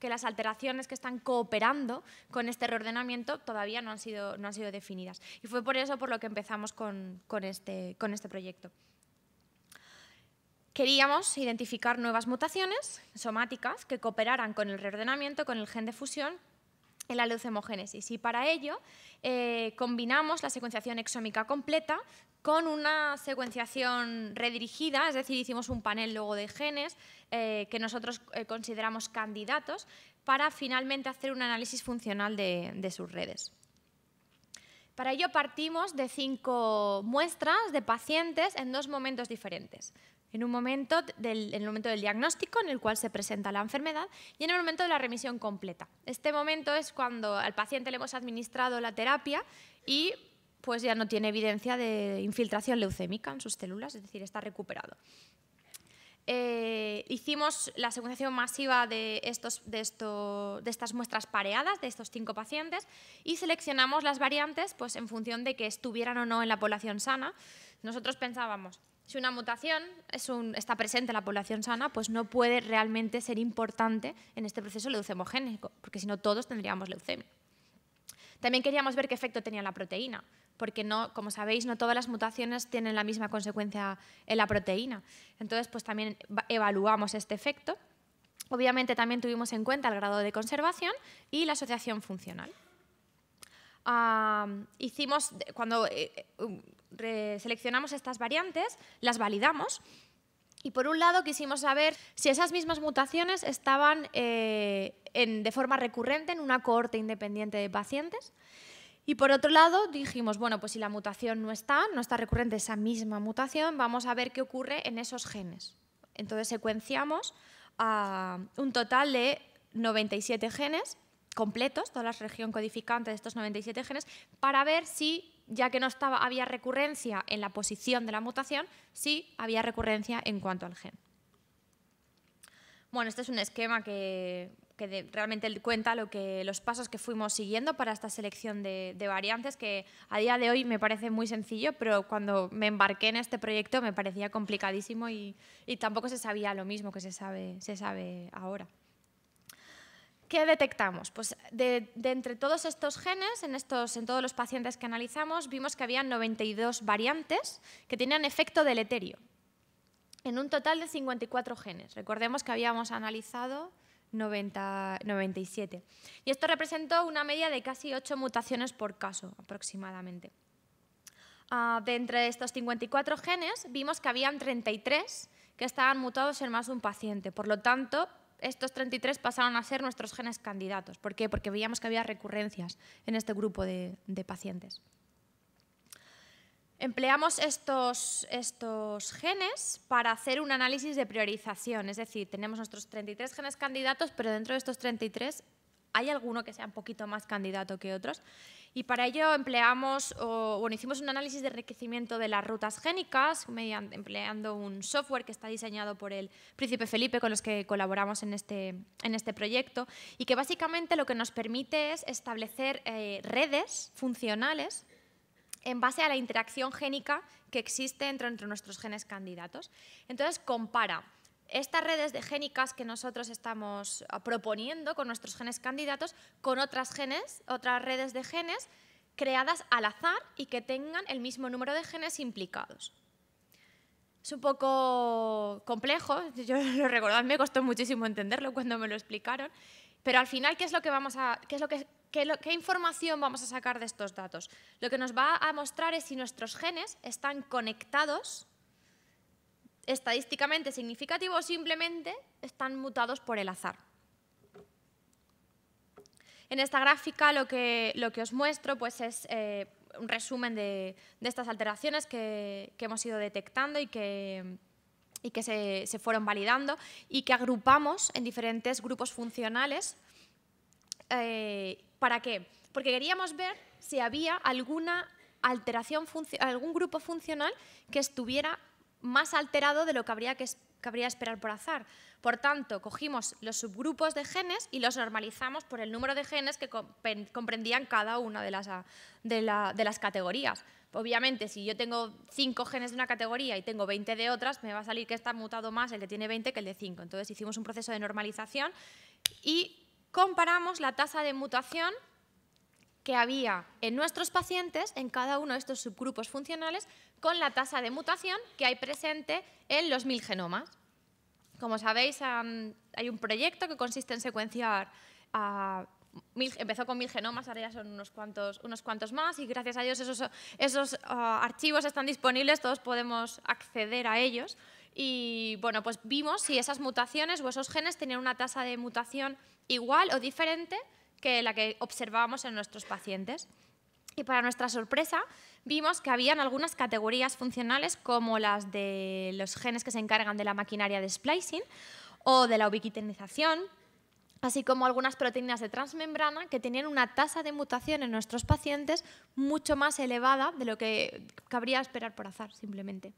que las alteraciones que están cooperando con este reordenamiento todavía no han sido, no han sido definidas. Y fue por eso por lo que empezamos con, con, este, con este proyecto. Queríamos identificar nuevas mutaciones somáticas que cooperaran con el reordenamiento, con el gen de fusión en la leucemogénesis. Y para ello eh, combinamos la secuenciación exómica completa con una secuenciación redirigida, es decir, hicimos un panel luego de genes eh, que nosotros eh, consideramos candidatos para finalmente hacer un análisis funcional de, de sus redes. Para ello partimos de cinco muestras de pacientes en dos momentos diferentes en un momento del, el momento del diagnóstico en el cual se presenta la enfermedad y en el momento de la remisión completa. Este momento es cuando al paciente le hemos administrado la terapia y pues ya no tiene evidencia de infiltración leucémica en sus células, es decir, está recuperado. Eh, hicimos la secuenciación masiva de, estos, de, estas muestras pareadas, de estos cinco pacientes, y seleccionamos las variantes pues, en función de que estuvieran o no en la población sana. Nosotros pensábamos, si una mutación está presente en la población sana, pues no puede realmente ser importante en este proceso leucemogénico, porque si no todos tendríamos leucemia. También queríamos ver qué efecto tenía la proteína, porque no, como sabéis, no todas las mutaciones tienen la misma consecuencia en la proteína. Entonces, pues también evaluamos este efecto. Obviamente también tuvimos en cuenta el grado de conservación y la asociación funcional hicimos, cuando eh, eh, um, seleccionamos estas variantes, las validamos. Y por un lado quisimos saber si esas mismas mutaciones estaban eh, de forma recurrente en una cohorte independiente de pacientes. Y por otro lado dijimos, bueno, pues si la mutación no está, no está recurrente esa misma mutación, vamos a ver qué ocurre en esos genes. Entonces secuenciamos a un total de 97 genes completos, toda la región codificante de estos 97 genes, para ver si, ya que no estaba, había recurrencia en la posición de la mutación, si había recurrencia en cuanto al gen. Bueno, este es un esquema que, realmente cuenta lo que, los pasos que fuimos siguiendo para esta selección de, variantes, que a día de hoy me parece muy sencillo, pero cuando me embarqué en este proyecto me parecía complicadísimo y, tampoco se sabía lo mismo que sabe, se sabe ahora. ¿Qué detectamos? Pues de, entre todos estos genes, en, estos, en todos los pacientes que analizamos, vimos que había 92 variantes que tenían efecto deleterio, en un total de 54 genes. Recordemos que habíamos analizado 97. Y esto representó una media de casi 8 mutaciones por caso, aproximadamente. Ah, de entre estos 54 genes, vimos que habían 33 que estaban mutados en más de un paciente. Por lo tanto, estos 33 pasaron a ser nuestros genes candidatos. ¿Por qué? Porque veíamos que había recurrencias en este grupo de, pacientes. Empleamos estos, estos, genes para hacer un análisis de priorización, es decir, tenemos nuestros 33 genes candidatos, pero dentro de estos 33 hay alguno que sea un poquito más candidato que otros y para ello empleamos, o, bueno, hicimos un análisis de enriquecimiento de las rutas génicas, empleando un software que está diseñado por el Príncipe Felipe, con los que colaboramos en este, en este proyecto, y que básicamente lo que nos permite es establecer eh, redes funcionales en base a la interacción génica que existe entre, entre nuestros genes candidatos. Entonces, compara estas redes de génicas que nosotros estamos eh, proponiendo con nuestros genes candidatos, con otras genes, otras redes de genes creadas al azar y que tengan el mismo número de genes implicados. Es un poco complejo, yo lo recordaba, me costó muchísimo entenderlo cuando me lo explicaron, pero al final, ¿qué es lo que vamos a, qué es lo que, qué información vamos a sacar de estos datos? Lo que nos va a mostrar es si nuestros genes están conectados estadísticamente significativo o simplemente están mutados por el azar. En esta gráfica lo que, lo que os muestro pues, es eh, un resumen de, estas alteraciones que, hemos ido detectando y que, que se, fueron validando y que agrupamos en diferentes grupos funcionales. Eh, ¿Para qué? Porque queríamos ver si había alguna alteración, algún grupo funcional que estuviera más alterado de lo que habría que habría esperar por azar. Por tanto, cogimos los subgrupos de genes y los normalizamos por el número de genes que comprendían cada una de las, de, las categorías. Obviamente, si yo tengo 5 genes de una categoría y tengo 20 de otras, me va a salir que está mutado más el que tiene 20 que el de 5. Entonces hicimos un proceso de normalización y comparamos la tasa de mutación que había en nuestros pacientes en cada uno de estos subgrupos funcionales con la tasa de mutación que hay presente en los mil genomas. Como sabéis, hay un proyecto que consiste en secuenciar empezó con mil genomas, ahora ya son unos cuantos, unos cuantos más y gracias a Dios esos, ah, archivos están disponibles, todos podemos acceder a ellos. Y bueno, pues vimos si esas mutaciones o esos genes tenían una tasa de mutación igual o diferente que la que observábamos en nuestros pacientes. Y para nuestra sorpresa, vimos que habían algunas categorías funcionales como las de los genes que se encargan de la maquinaria de splicing o de la ubiquitinización, así como algunas proteínas de transmembrana que tenían una tasa de mutación en nuestros pacientes mucho más elevada de lo que cabría esperar por azar, simplemente.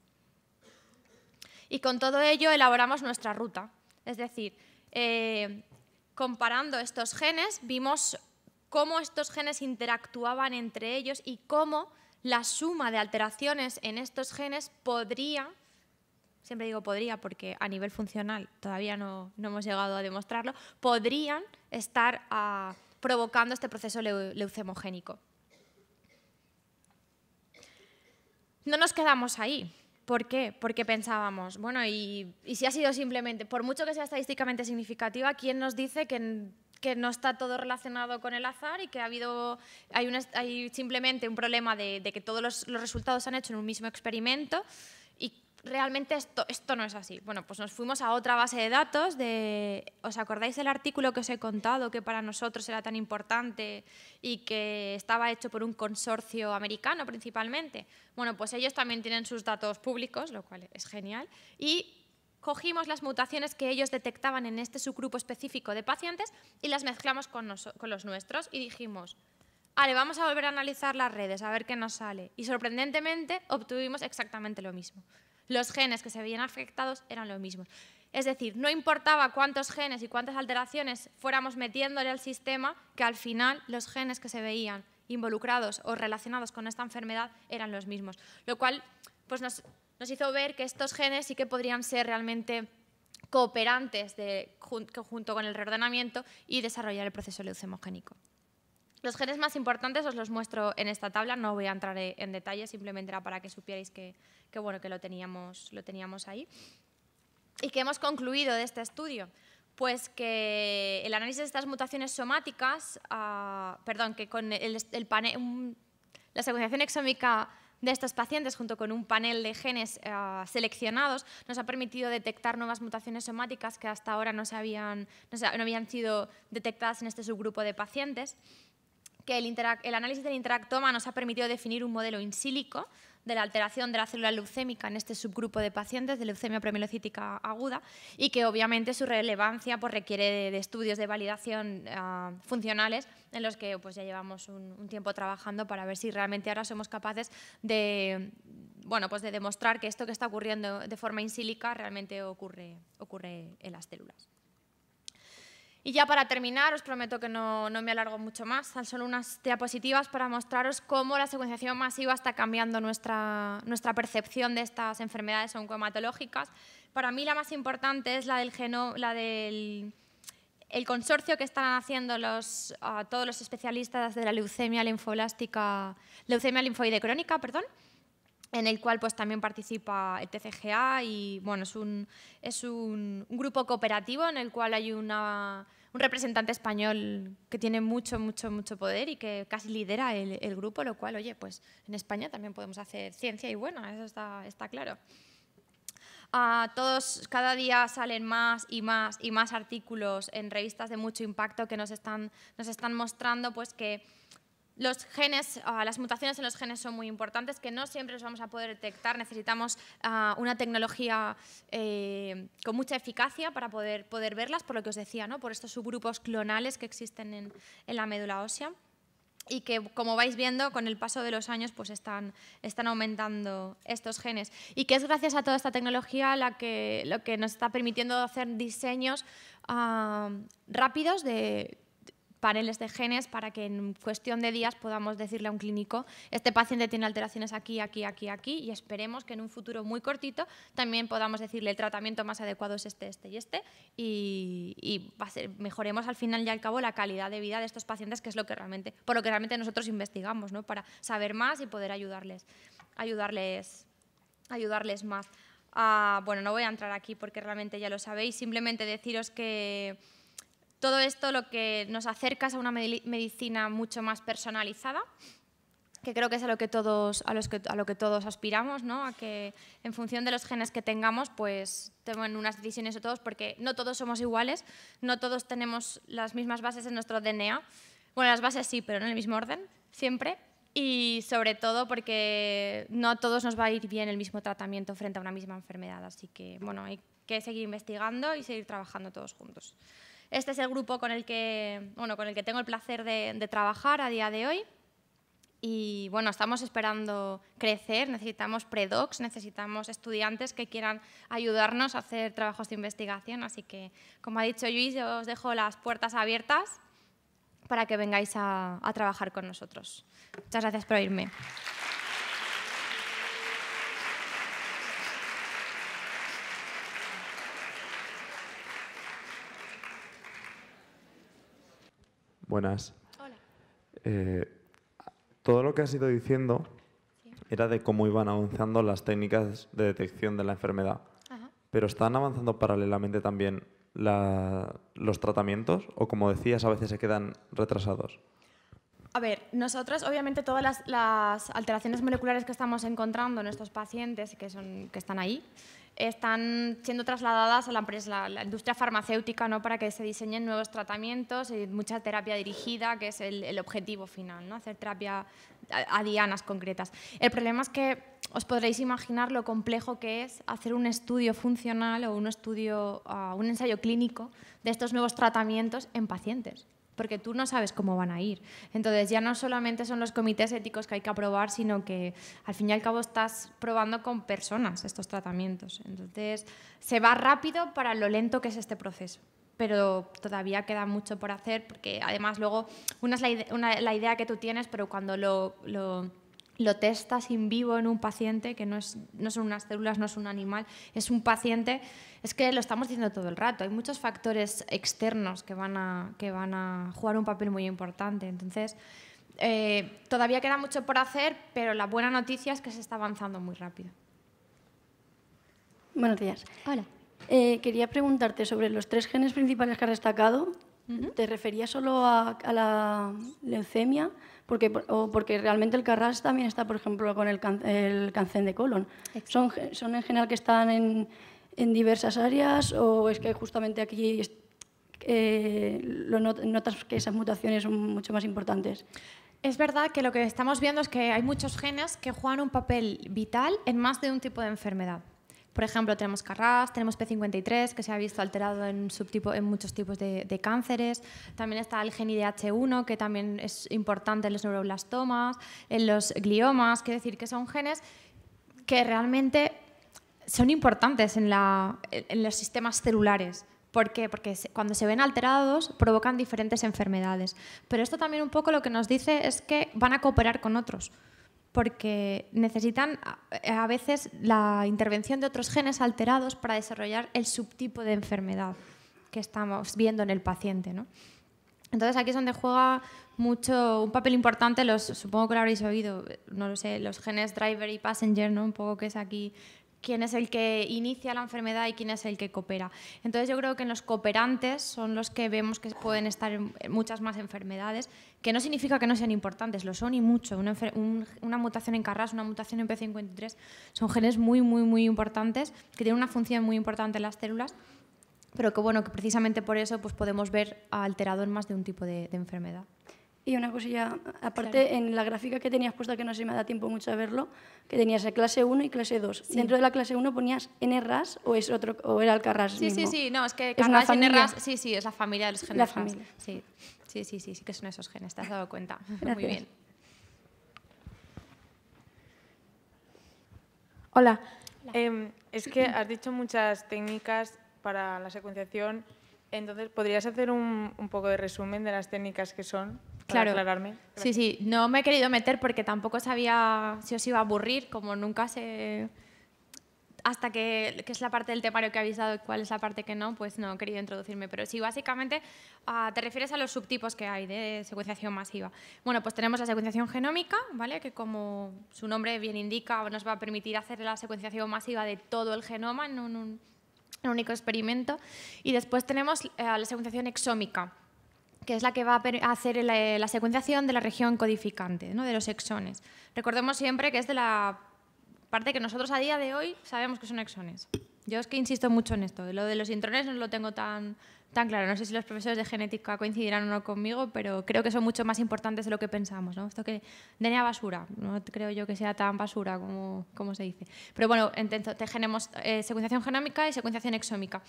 Y con todo ello elaboramos nuestra ruta. Es decir, eh, comparando estos genes, vimos cómo estos genes interactuaban entre ellos y cómo la suma de alteraciones en estos genes podría, siempre digo podría porque a nivel funcional todavía no, hemos llegado a demostrarlo, podrían estar ah, provocando este proceso leucemogénico. No nos quedamos ahí. ¿Por qué? Porque pensábamos, bueno, y, y, si ha sido simplemente, por mucho que sea estadísticamente significativa, ¿quién nos dice que que no está todo relacionado con el azar y que ha habido, hay, simplemente un problema de, que todos los, resultados se han hecho en un mismo experimento y realmente esto, esto no es así. Bueno, pues nos fuimos a otra base de datos. De, ¿Os acordáis del artículo que os he contado que para nosotros era tan importante y que estaba hecho por un consorcio americano principalmente? Bueno, pues ellos también tienen sus datos públicos, lo cual es genial. Y cogimos las mutaciones que ellos detectaban en este subgrupo específico de pacientes y las mezclamos con, los nuestros y dijimos, vale, vamos a volver a analizar las redes, a ver qué nos sale. Y sorprendentemente obtuvimos exactamente lo mismo. Los genes que se veían afectados eran los mismos. Es decir, no importaba cuántos genes y cuántas alteraciones fuéramos metiéndole al sistema, que al final los genes que se veían involucrados o relacionados con esta enfermedad eran los mismos. Lo cual pues nos nos hizo ver que estos genes sí que podrían ser realmente cooperantes de, junto con el reordenamiento y desarrollar el proceso leucemogénico. Los genes más importantes os los muestro en esta tabla, no voy a entrar e-, en detalle, simplemente era para que supierais que, bueno, que lo, teníamos, lo teníamos ahí. ¿Y que hemos concluido de este estudio? Pues que el análisis de estas mutaciones somáticas, ah, perdón, que con el, la secuenciación exómica de estos pacientes, junto con un panel de genes eh, seleccionados, nos ha permitido detectar nuevas mutaciones somáticas que hasta ahora no, habían, no, habían sido detectadas en este subgrupo de pacientes que el, el, análisis del interactoma nos ha permitido definir un modelo in silico de la alteración de la célula leucémica en este subgrupo de pacientes de leucemia promielocítica aguda y que obviamente su relevancia pues, requiere de, estudios de validación ah, funcionales en los que pues, ya llevamos un, tiempo trabajando para ver si realmente ahora somos capaces de, pues, de demostrar que esto que está ocurriendo de forma insílica realmente ocurre en las células. Y ya para terminar, os prometo que no, no me alargo mucho más, son solo unas diapositivas para mostraros cómo la secuenciación masiva está cambiando nuestra, nuestra percepción de estas enfermedades oncomatológicas. Para mí la más importante es la del, geno, la del el consorcio que están haciendo los, todos los especialistas de la leucemia linfoblástica, leucemia linfoide crónica, perdón, en el cual pues también participa el TCGA y bueno, es un, es un, grupo cooperativo en el cual hay un representante español que tiene mucho, mucho, mucho poder y que casi lidera el, el, grupo, lo cual, oye, pues en España también podemos hacer ciencia y bueno, eso está, está claro. A todos, cada día salen más y más y más artículos en revistas de mucho impacto que nos están, nos están mostrando pues que los genes, ah, las mutaciones en los genes son muy importantes, que no siempre los vamos a poder detectar. Necesitamos ah, una tecnología eh, con mucha eficacia para poder, poder verlas, por lo que os decía, ¿no? por estos subgrupos clonales que existen en, en la médula ósea y que, como vais viendo, con el paso de los años pues están, están aumentando estos genes. Y que es gracias a toda esta tecnología la que, lo que nos está permitiendo hacer diseños ah, rápidos de paneles de genes para que en cuestión de días podamos decirle a un clínico, este paciente tiene alteraciones aquí, aquí, aquí, aquí, y esperemos que en un futuro muy cortito también podamos decirle el tratamiento más adecuado es este, este y este, y, y mejoremos al final y al cabo la calidad de vida de estos pacientes, que es lo que realmente, por lo que realmente nosotros investigamos, ¿no? para saber más y poder ayudarles, ayudarles, ayudarles más. Ah, bueno, no voy a entrar aquí porque realmente ya lo sabéis, simplemente deciros que... Todo esto lo que nos acerca es a una medicina mucho más personalizada, que creo que es a lo que todos, aspiramos, ¿no? a que en función de los genes que tengamos, pues tomen unas decisiones o todos, porque no todos somos iguales, no todos tenemos las mismas bases en nuestro DNA. Bueno, las bases sí, pero en el mismo orden, siempre. Y sobre todo porque no a todos nos va a ir bien el mismo tratamiento frente a una misma enfermedad. Así que, bueno, hay que seguir investigando y seguir trabajando todos juntos. Este es el grupo con el que, bueno, con el que tengo el placer de, trabajar a día de hoy. Y bueno, estamos esperando crecer, necesitamos predocs, necesitamos estudiantes que quieran ayudarnos a hacer trabajos de investigación. Así que, como ha dicho Luis, yo os dejo las puertas abiertas para que vengáis a, a trabajar con nosotros. Muchas gracias por oírme. Buenas. Hola. Eh, todo lo que has ido diciendo era de cómo iban avanzando las técnicas de detección de la enfermedad. Pero están avanzando paralelamente también los tratamientos o, como decías, a veces se quedan retrasados a ver, nosotros obviamente todas las, alteraciones moleculares que estamos encontrando en estos pacientes que, que están ahí están siendo trasladadas a la, empresa, la industria farmacéutica ¿no? para que se diseñen nuevos tratamientos y mucha terapia dirigida, que es el, objetivo final, ¿no? hacer terapia a, dianas concretas. El problema es que os podréis imaginar lo complejo que es hacer un estudio funcional o un estudio, ah, un ensayo clínico de estos nuevos tratamientos en pacientes porque tú no sabes cómo van a ir. Entonces ya no solamente son los comités éticos que hay que aprobar, sino que al fin y al cabo estás probando con personas estos tratamientos. Entonces se va rápido para lo lento que es este proceso, pero todavía queda mucho por hacer, porque además luego una es la, idea que tú tienes, pero cuando lo lo testas in vivo en un paciente, que no, es, son unas células, no es un animal, es un paciente, es que lo estamos diciendo todo el rato, hay muchos factores externos que van a, que van a jugar un papel muy importante. Entonces, eh, todavía queda mucho por hacer, pero la buena noticia es que se está avanzando muy rápido. Buenos días. Hola. Eh, quería preguntarte sobre los tres genes principales que has destacado ¿Te referías solo a, la leucemia? Porque, o porque realmente el Carras también está, por ejemplo, con el, cáncer de colon. Son, en general que están en, diversas áreas o es que justamente aquí eh, notas que esas mutaciones son mucho más importantes? Es verdad que lo que estamos viendo es que hay muchos genes que juegan un papel vital en más de un tipo de enfermedad. Por ejemplo, tenemos Carras, tenemos P53, que se ha visto alterado en, muchos tipos de, cánceres. También está el gen IDH1, que también es importante en los neuroblastomas, en los gliomas, quiero decir que son genes que realmente son importantes en, los sistemas celulares. ¿Por qué? Porque cuando se ven alterados provocan diferentes enfermedades. Pero esto también un poco lo que nos dice es que van a cooperar con otros porque necesitan eh, a veces la intervención de otros genes alterados para desarrollar el subtipo de enfermedad que estamos viendo en el paciente. Entonces aquí es donde juega mucho un papel importante los supongo que lo habréis oído, no lo sé, los genes driver y passenger, ¿no? Un poco que es aquí quién es el que inicia la enfermedad y quién es el que coopera. Entonces yo creo que en los cooperantes son los que vemos que pueden estar en muchas más enfermedades, que no significa que no sean importantes, lo son y mucho. Una, mutación en Carras, una mutación en P53 son genes muy, muy, muy importantes, que tienen una función muy importante en las células, pero que bueno, que precisamente por eso pues podemos ver alterado en más de un tipo de enfermedad. Y una cosilla, aparte en la gráfica que tenías puesta, que no sé si me da tiempo mucho a verlo, que tenías clase 1 y clase 2. Dentro de la clase 1 ponías NRAS o, es otro, o era el Carras Sí, sí, sí, no, es que Carras sí, sí, es la familia de los genes. La familia. Sí. sí, sí, sí, que son esos genes, te has dado cuenta. Muy bien. Hola. Em, es que has dicho muchas técnicas para la secuenciación entonces, ¿podrías hacer un, un, poco de resumen de las técnicas que son? claro. Sí, sí, no me he querido meter porque tampoco sabía si os iba a aburrir, como nunca sé hasta que, que es la parte del temario que habéis dado, cuál es la parte que no, pues no he querido introducirme. Pero sí, básicamente ah, te refieres a los subtipos que hay de secuenciación masiva. Bueno, pues tenemos la secuenciación genómica, ¿vale? que como su nombre bien indica, nos va a permitir hacer la secuenciación masiva de todo el genoma en un, único experimento. Y después tenemos eh, la secuenciación exómica que es la que va a hacer eh, la, secuenciación de la región codificante, ¿no? de los exones. Recordemos siempre que es de la parte que nosotros a día de hoy sabemos que son exones. Yo es que insisto mucho en esto. Lo de los intrones no lo tengo tan, tan claro. No sé si los profesores de genética coincidirán o no conmigo, pero creo que son mucho más importantes de lo que pensamos. ¿no? Esto que DNA basura, no creo yo que sea tan basura como, como se dice. Pero bueno, entonces, tenemos eh, secuenciación genómica y secuenciación exómica.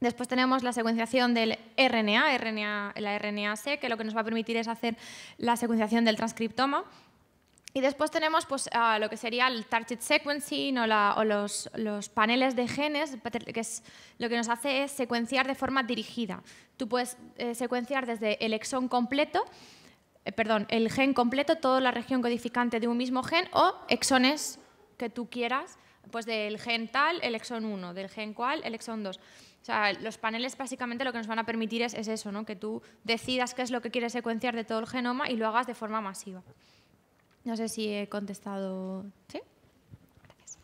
Después tenemos la secuenciación del RNA, la RNA-C, que lo que nos va a permitir es hacer la secuenciación del transcriptoma. Y después tenemos pues, lo que sería el target sequencing o, los, paneles de genes, que lo que nos hace es secuenciar de forma dirigida. Tú puedes eh, secuenciar desde el exón completo, eh, perdón, el gen completo, toda la región codificante de un mismo gen o exones que tú quieras, pues del gen tal, el exón 1, del gen cual, el exón 2. O sea, los paneles básicamente lo que nos van a permitir es, es eso, ¿no? que tú decidas qué es lo que quieres secuenciar de todo el genoma y lo hagas de forma masiva. No sé si he contestado. ¿Sí? Gracias.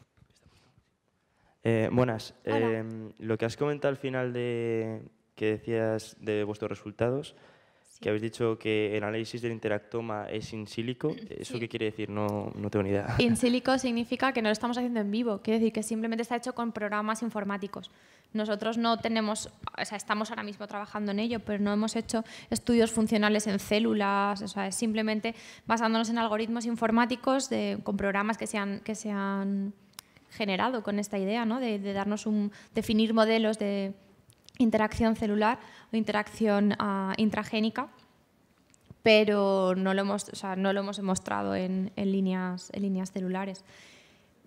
Eh, buenas. Eh, lo que has comentado al final de que decías de vuestros resultados, que habéis dicho que el análisis del interactoma es in silico. Mm. ¿Eso qué quiere decir? No, no tengo ni idea. In silico significa que no lo estamos haciendo en vivo, quiere decir que simplemente está hecho con programas informáticos. Nosotros no tenemos, o sea, estamos ahora mismo trabajando en ello, pero no hemos hecho estudios funcionales en células, o sea, es simplemente basándonos en algoritmos informáticos con programas que se han, que se han generado con esta idea, ¿no? de, de darnos un, definir modelos de interacción celular o interacción ah, intragénica, pero no lo hemos, o sea, no lo hemos demostrado en, en, líneas, en líneas celulares.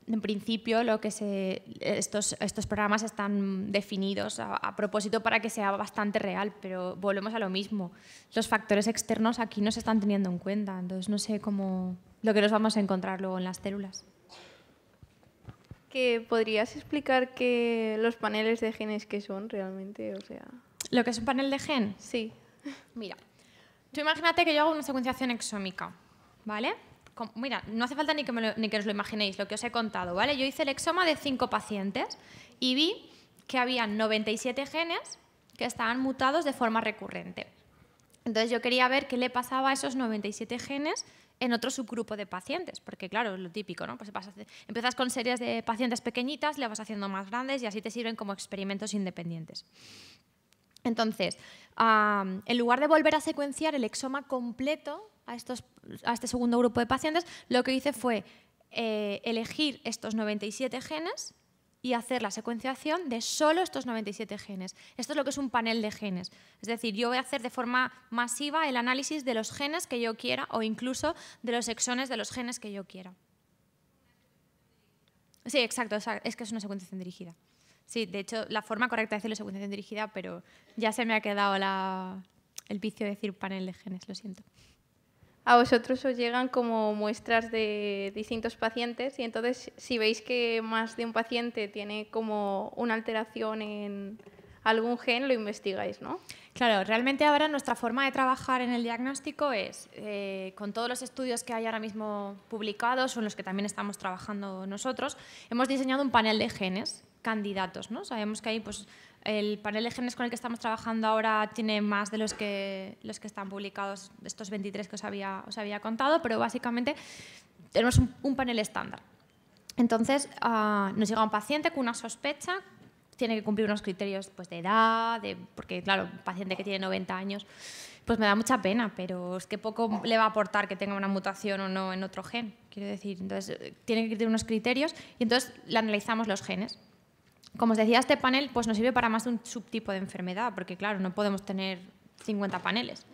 En principio, lo que se, estos, estos programas están definidos a, propósito para que sea bastante real, pero volvemos a lo mismo. Los factores externos aquí no se están teniendo en cuenta, entonces no sé cómo lo que nos vamos a encontrar luego en las células. ¿Que podrías explicar que los paneles de genes que son realmente? O sea... ¿Lo que es un panel de gen? Sí. Mira, tú imagínate que yo hago una secuenciación exómica, ¿vale? mira, no hace falta ni que, ni que os lo imaginéis, lo que os he contado, ¿vale? Yo hice el exoma de cinco pacientes y vi que había 97 genes que estaban mutados de forma recurrente. Entonces yo quería ver qué le pasaba a esos 97 genes en otro subgrupo de pacientes, porque claro, es lo típico, ¿no? Pues empiezas con series de pacientes pequeñitas, le vas haciendo más grandes y así te sirven como experimentos independientes. Entonces, en lugar de volver a secuenciar el exoma completo a, estos, a este segundo grupo de pacientes, lo que hice fue eh, elegir estos 97 genes y hacer la secuenciación de solo estos 97 genes. Esto es lo que es un panel de genes. Es decir, yo voy a hacer de forma masiva el análisis de los genes que yo quiera o incluso de los exones de los genes que yo quiera. Sí, exacto, es que es una secuenciación dirigida. Sí, de hecho, la forma correcta de decirlo es secuenciación dirigida, pero ya se me ha quedado el vicio de decir panel de genes, lo siento a vosotros os llegan como muestras de distintos pacientes y entonces si veis que más de un paciente tiene como una alteración en algún gen, lo investigáis, ¿no? Claro, realmente ahora nuestra forma de trabajar en el diagnóstico es eh, con todos los estudios que hay ahora mismo publicados o en los que también estamos trabajando nosotros, hemos diseñado un panel de genes candidatos, ¿no? Sabemos que hay pues el panel de genes con el que estamos trabajando ahora tiene más de los que, los que están publicados, estos 23 que os había, contado, pero básicamente tenemos un, panel estándar. Entonces, ah, nos llega un paciente con una sospecha, tiene que cumplir unos criterios pues, de edad, de, porque claro, un paciente que tiene 90 años, pues me da mucha pena, pero es que poco le va a aportar que tenga una mutación o no en otro gen, quiero decir. Entonces, eh, tiene que tener unos criterios y entonces le analizamos los genes como os decía, este panel pues, nos sirve para más de un subtipo de enfermedad, porque claro, no podemos tener 50 paneles.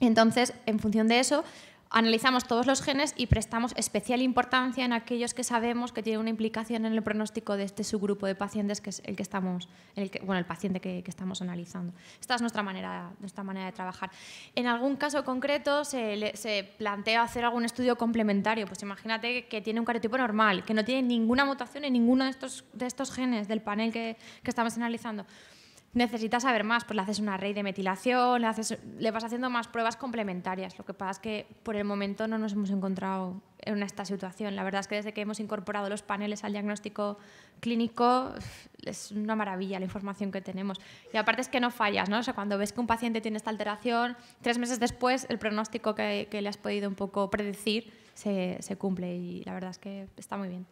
Entonces, en función de eso, analizamos todos los genes y prestamos especial importancia en aquellos que sabemos que tienen una implicación en el pronóstico de este subgrupo de pacientes que es el que estamos, bueno, el paciente que, estamos analizando. Esta es nuestra manera, manera de trabajar. En algún caso concreto se, plantea hacer algún estudio complementario. Pues imagínate que tiene un cariotipo normal, que no tiene ninguna mutación en ninguno de estos, de estos genes del panel que estamos analizando necesitas saber más, pues le haces una rey de metilación, le, haces, le vas haciendo más pruebas complementarias. Lo que pasa es que por el momento no nos hemos encontrado en esta situación. La verdad es que desde que hemos incorporado los paneles al diagnóstico clínico es una maravilla la información que tenemos. Y aparte es que no fallas, ¿no? O sea, cuando ves que un paciente tiene esta alteración, tres meses después el pronóstico que, le has podido un poco predecir se cumple y la verdad es que está muy bien.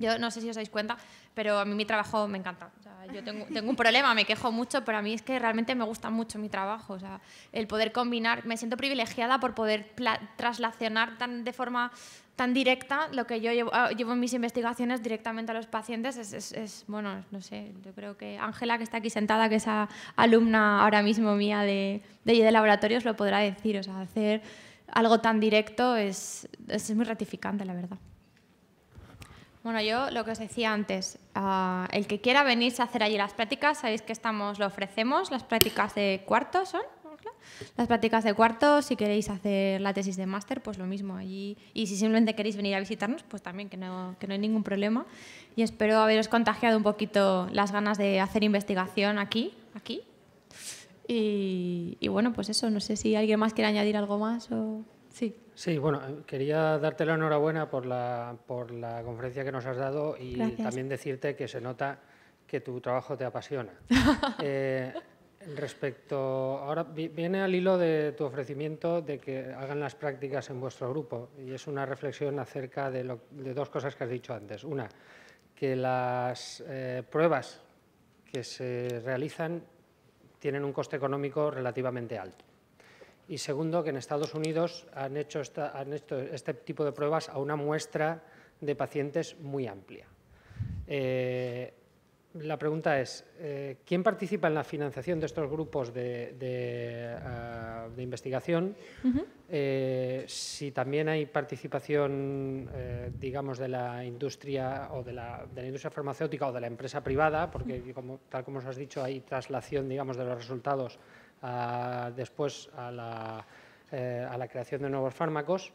Yo no sé si os dais cuenta, pero a mí mi trabajo me encanta. yo tengo, un problema, me quejo mucho, pero a mí es que realmente me gusta mucho mi trabajo. O sea, el poder combinar, me siento privilegiada por poder traslacionar tan, de forma tan directa lo que yo llevo, ah, en mis investigaciones directamente a los pacientes. Es, bueno, no sé, yo creo que Ángela, que está aquí sentada, que es alumna ahora mismo mía de, de, de Laboratorios, lo podrá decir. O sea, hacer algo tan directo es, es muy ratificante, la verdad. Bueno, yo lo que os decía antes, ah, el que quiera venirse a hacer allí las prácticas, sabéis que estamos, lo ofrecemos, las prácticas de cuarto son, las prácticas de cuarto, si queréis hacer la tesis de máster, pues lo mismo allí. Y si simplemente queréis venir a visitarnos, pues también, que no, que no hay ningún problema. Y espero haberos contagiado un poquito las ganas de hacer investigación aquí, aquí. Y, y bueno, pues eso, no sé si alguien más quiere añadir algo más o... Sí. bueno, eh, quería darte la enhorabuena por la, por la conferencia que nos has dado y también decirte que se nota que tu trabajo te apasiona. Eh, respecto, ahora viene al hilo de tu ofrecimiento de que hagan las prácticas en vuestro grupo y es una reflexión acerca de, dos cosas que has dicho antes. Una, que las eh, pruebas que se realizan tienen un coste económico relativamente alto y segundo, que en Estados Unidos han hecho, este tipo de pruebas a una muestra de pacientes muy amplia. Eh, la pregunta es, eh, ¿quién participa en la financiación de estos grupos de, ah, investigación? Eh, si también hay participación, digamos, de la industria o de la, industria farmacéutica o de la empresa privada, porque tal como os has dicho, hay traslación, digamos, de los resultados después eh, a la, creación de nuevos fármacos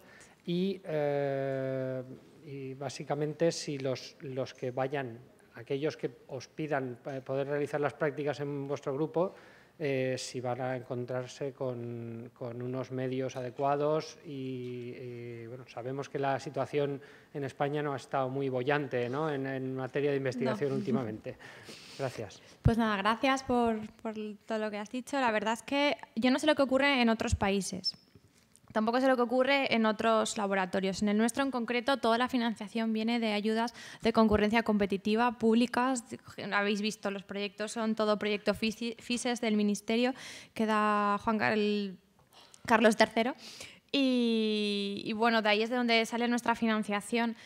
eh, y, básicamente si los, los, que vayan, aquellos que os pidan poder realizar las prácticas en vuestro grupo, eh, si van a encontrarse con, unos medios adecuados y, bueno, sabemos que la situación en España no ha estado muy bollante ¿no? en, materia de investigación últimamente. Gracias. Pues nada, gracias por, todo lo que has dicho. La verdad es que yo no sé lo que ocurre en otros países, Tampoco sé lo que ocurre en otros laboratorios. En el nuestro en concreto, toda la financiación viene de ayudas de concurrencia competitiva públicas. Habéis visto, los proyectos son todo proyecto FISES del Ministerio que da Juan Carlos III. Y, bueno, de ahí es de donde sale nuestra financiación.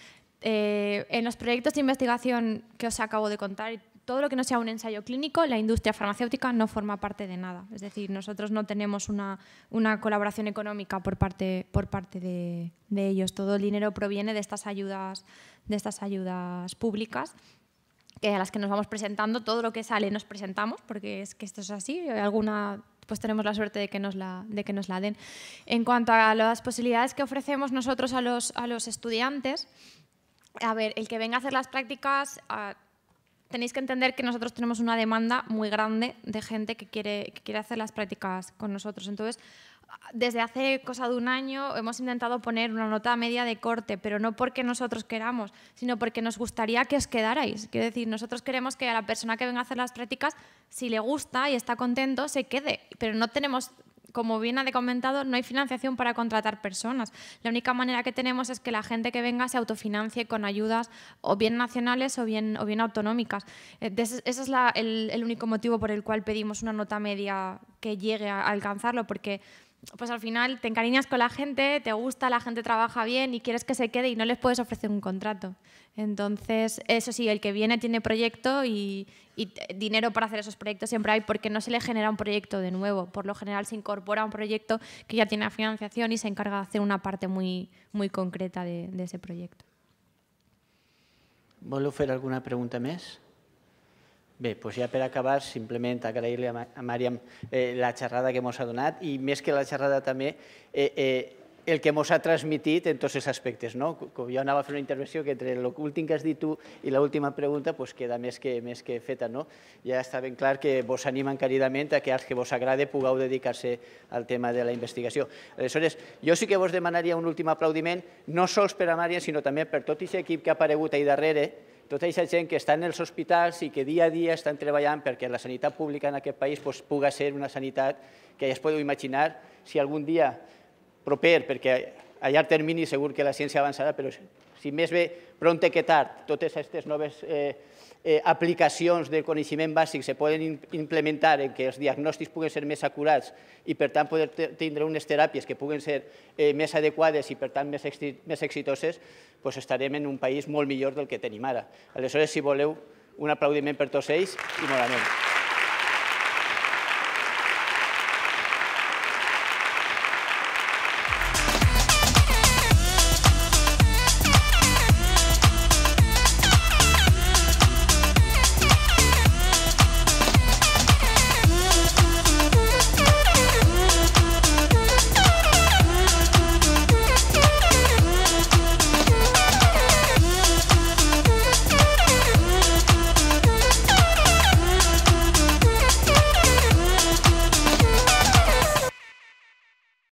Eh, en los proyectos de investigación que os acabo de contar, todo lo que no sea un ensayo clínico, la industria farmacéutica no forma parte de nada. Es decir, nosotros no tenemos una, una colaboración económica por parte, por parte de, ellos. Todo el dinero proviene de estas ayudas, de estas ayudas públicas que a las que nos vamos presentando, todo lo que sale nos presentamos, porque es que esto es así, alguna pues tenemos la suerte de que nos la, de que nos la den. En cuanto a las posibilidades que ofrecemos nosotros a los, a los estudiantes, a ver, el que venga a hacer las prácticas, tenéis que entender que nosotros tenemos una demanda muy grande de gente que quiere, que quiere hacer las prácticas con nosotros. Entonces, desde hace cosa de un año hemos intentado poner una nota media de corte, pero no porque nosotros queramos, sino porque nos gustaría que os quedarais. Quiero decir, nosotros queremos que a la persona que venga a hacer las prácticas, si le gusta y está contento, se quede, pero no tenemos como bien ha comentado, no hay financiación para contratar personas. La única manera que tenemos es que la gente que venga se autofinancie con ayudas o bien nacionales o bien, autonómicas. Eh, ese es el, el único motivo por el cual pedimos una nota media que llegue a alcanzarlo, porque pues al final te encariñas con la gente, te gusta, la gente trabaja bien y quieres que se quede y no les puedes ofrecer un contrato. Entonces, eso sí, el que viene tiene proyecto y, dinero para hacer esos proyectos siempre hay porque no se le genera un proyecto de nuevo. Por lo general se incorpora un proyecto que ya tiene financiación y se encarga de hacer una parte muy, concreta de, ese proyecto. hacer alguna pregunta más? Bé, doncs ja per acabar, simplement agrair-li a, Màriam eh, la xerrada que ens ha donat i més que la xerrada també eh, eh, el que ens ha transmitit en tots els aspectes. No? jo anava a fer una intervenció que entre l'últim que has dit tu i l'última pregunta pues queda més que, més que feta. No? Ja està ben clar que vos animen caridament a que als que vos agrade pugueu dedicar-se al tema de la investigació. Aleshores, jo sí que vos demanaria un últim aplaudiment, no sols per a Màriam, sinó també per tot aquest equip que ha aparegut ahir darrere, tota aquesta gent que està en els hospitals i que dia a dia estan treballant perquè la sanitat pública en aquest país doncs, puga ser una sanitat que ja es podeu imaginar si algun dia proper, perquè a llarg termini segur que la ciència avançarà, però si més bé prompte que tard, totes aquestes noves eh, eh, aplicacions del coneixement bàsic se poden implementar en què els diagnòstics puguen ser més acurats i, per tant, poder tindre unes teràpies que puguen ser eh, més adequades i, per tant, més, més exitoses, doncs estarem en un país molt millor del que tenim ara. Aleshores, si voleu, un aplaudiment per tots ells i molt anem.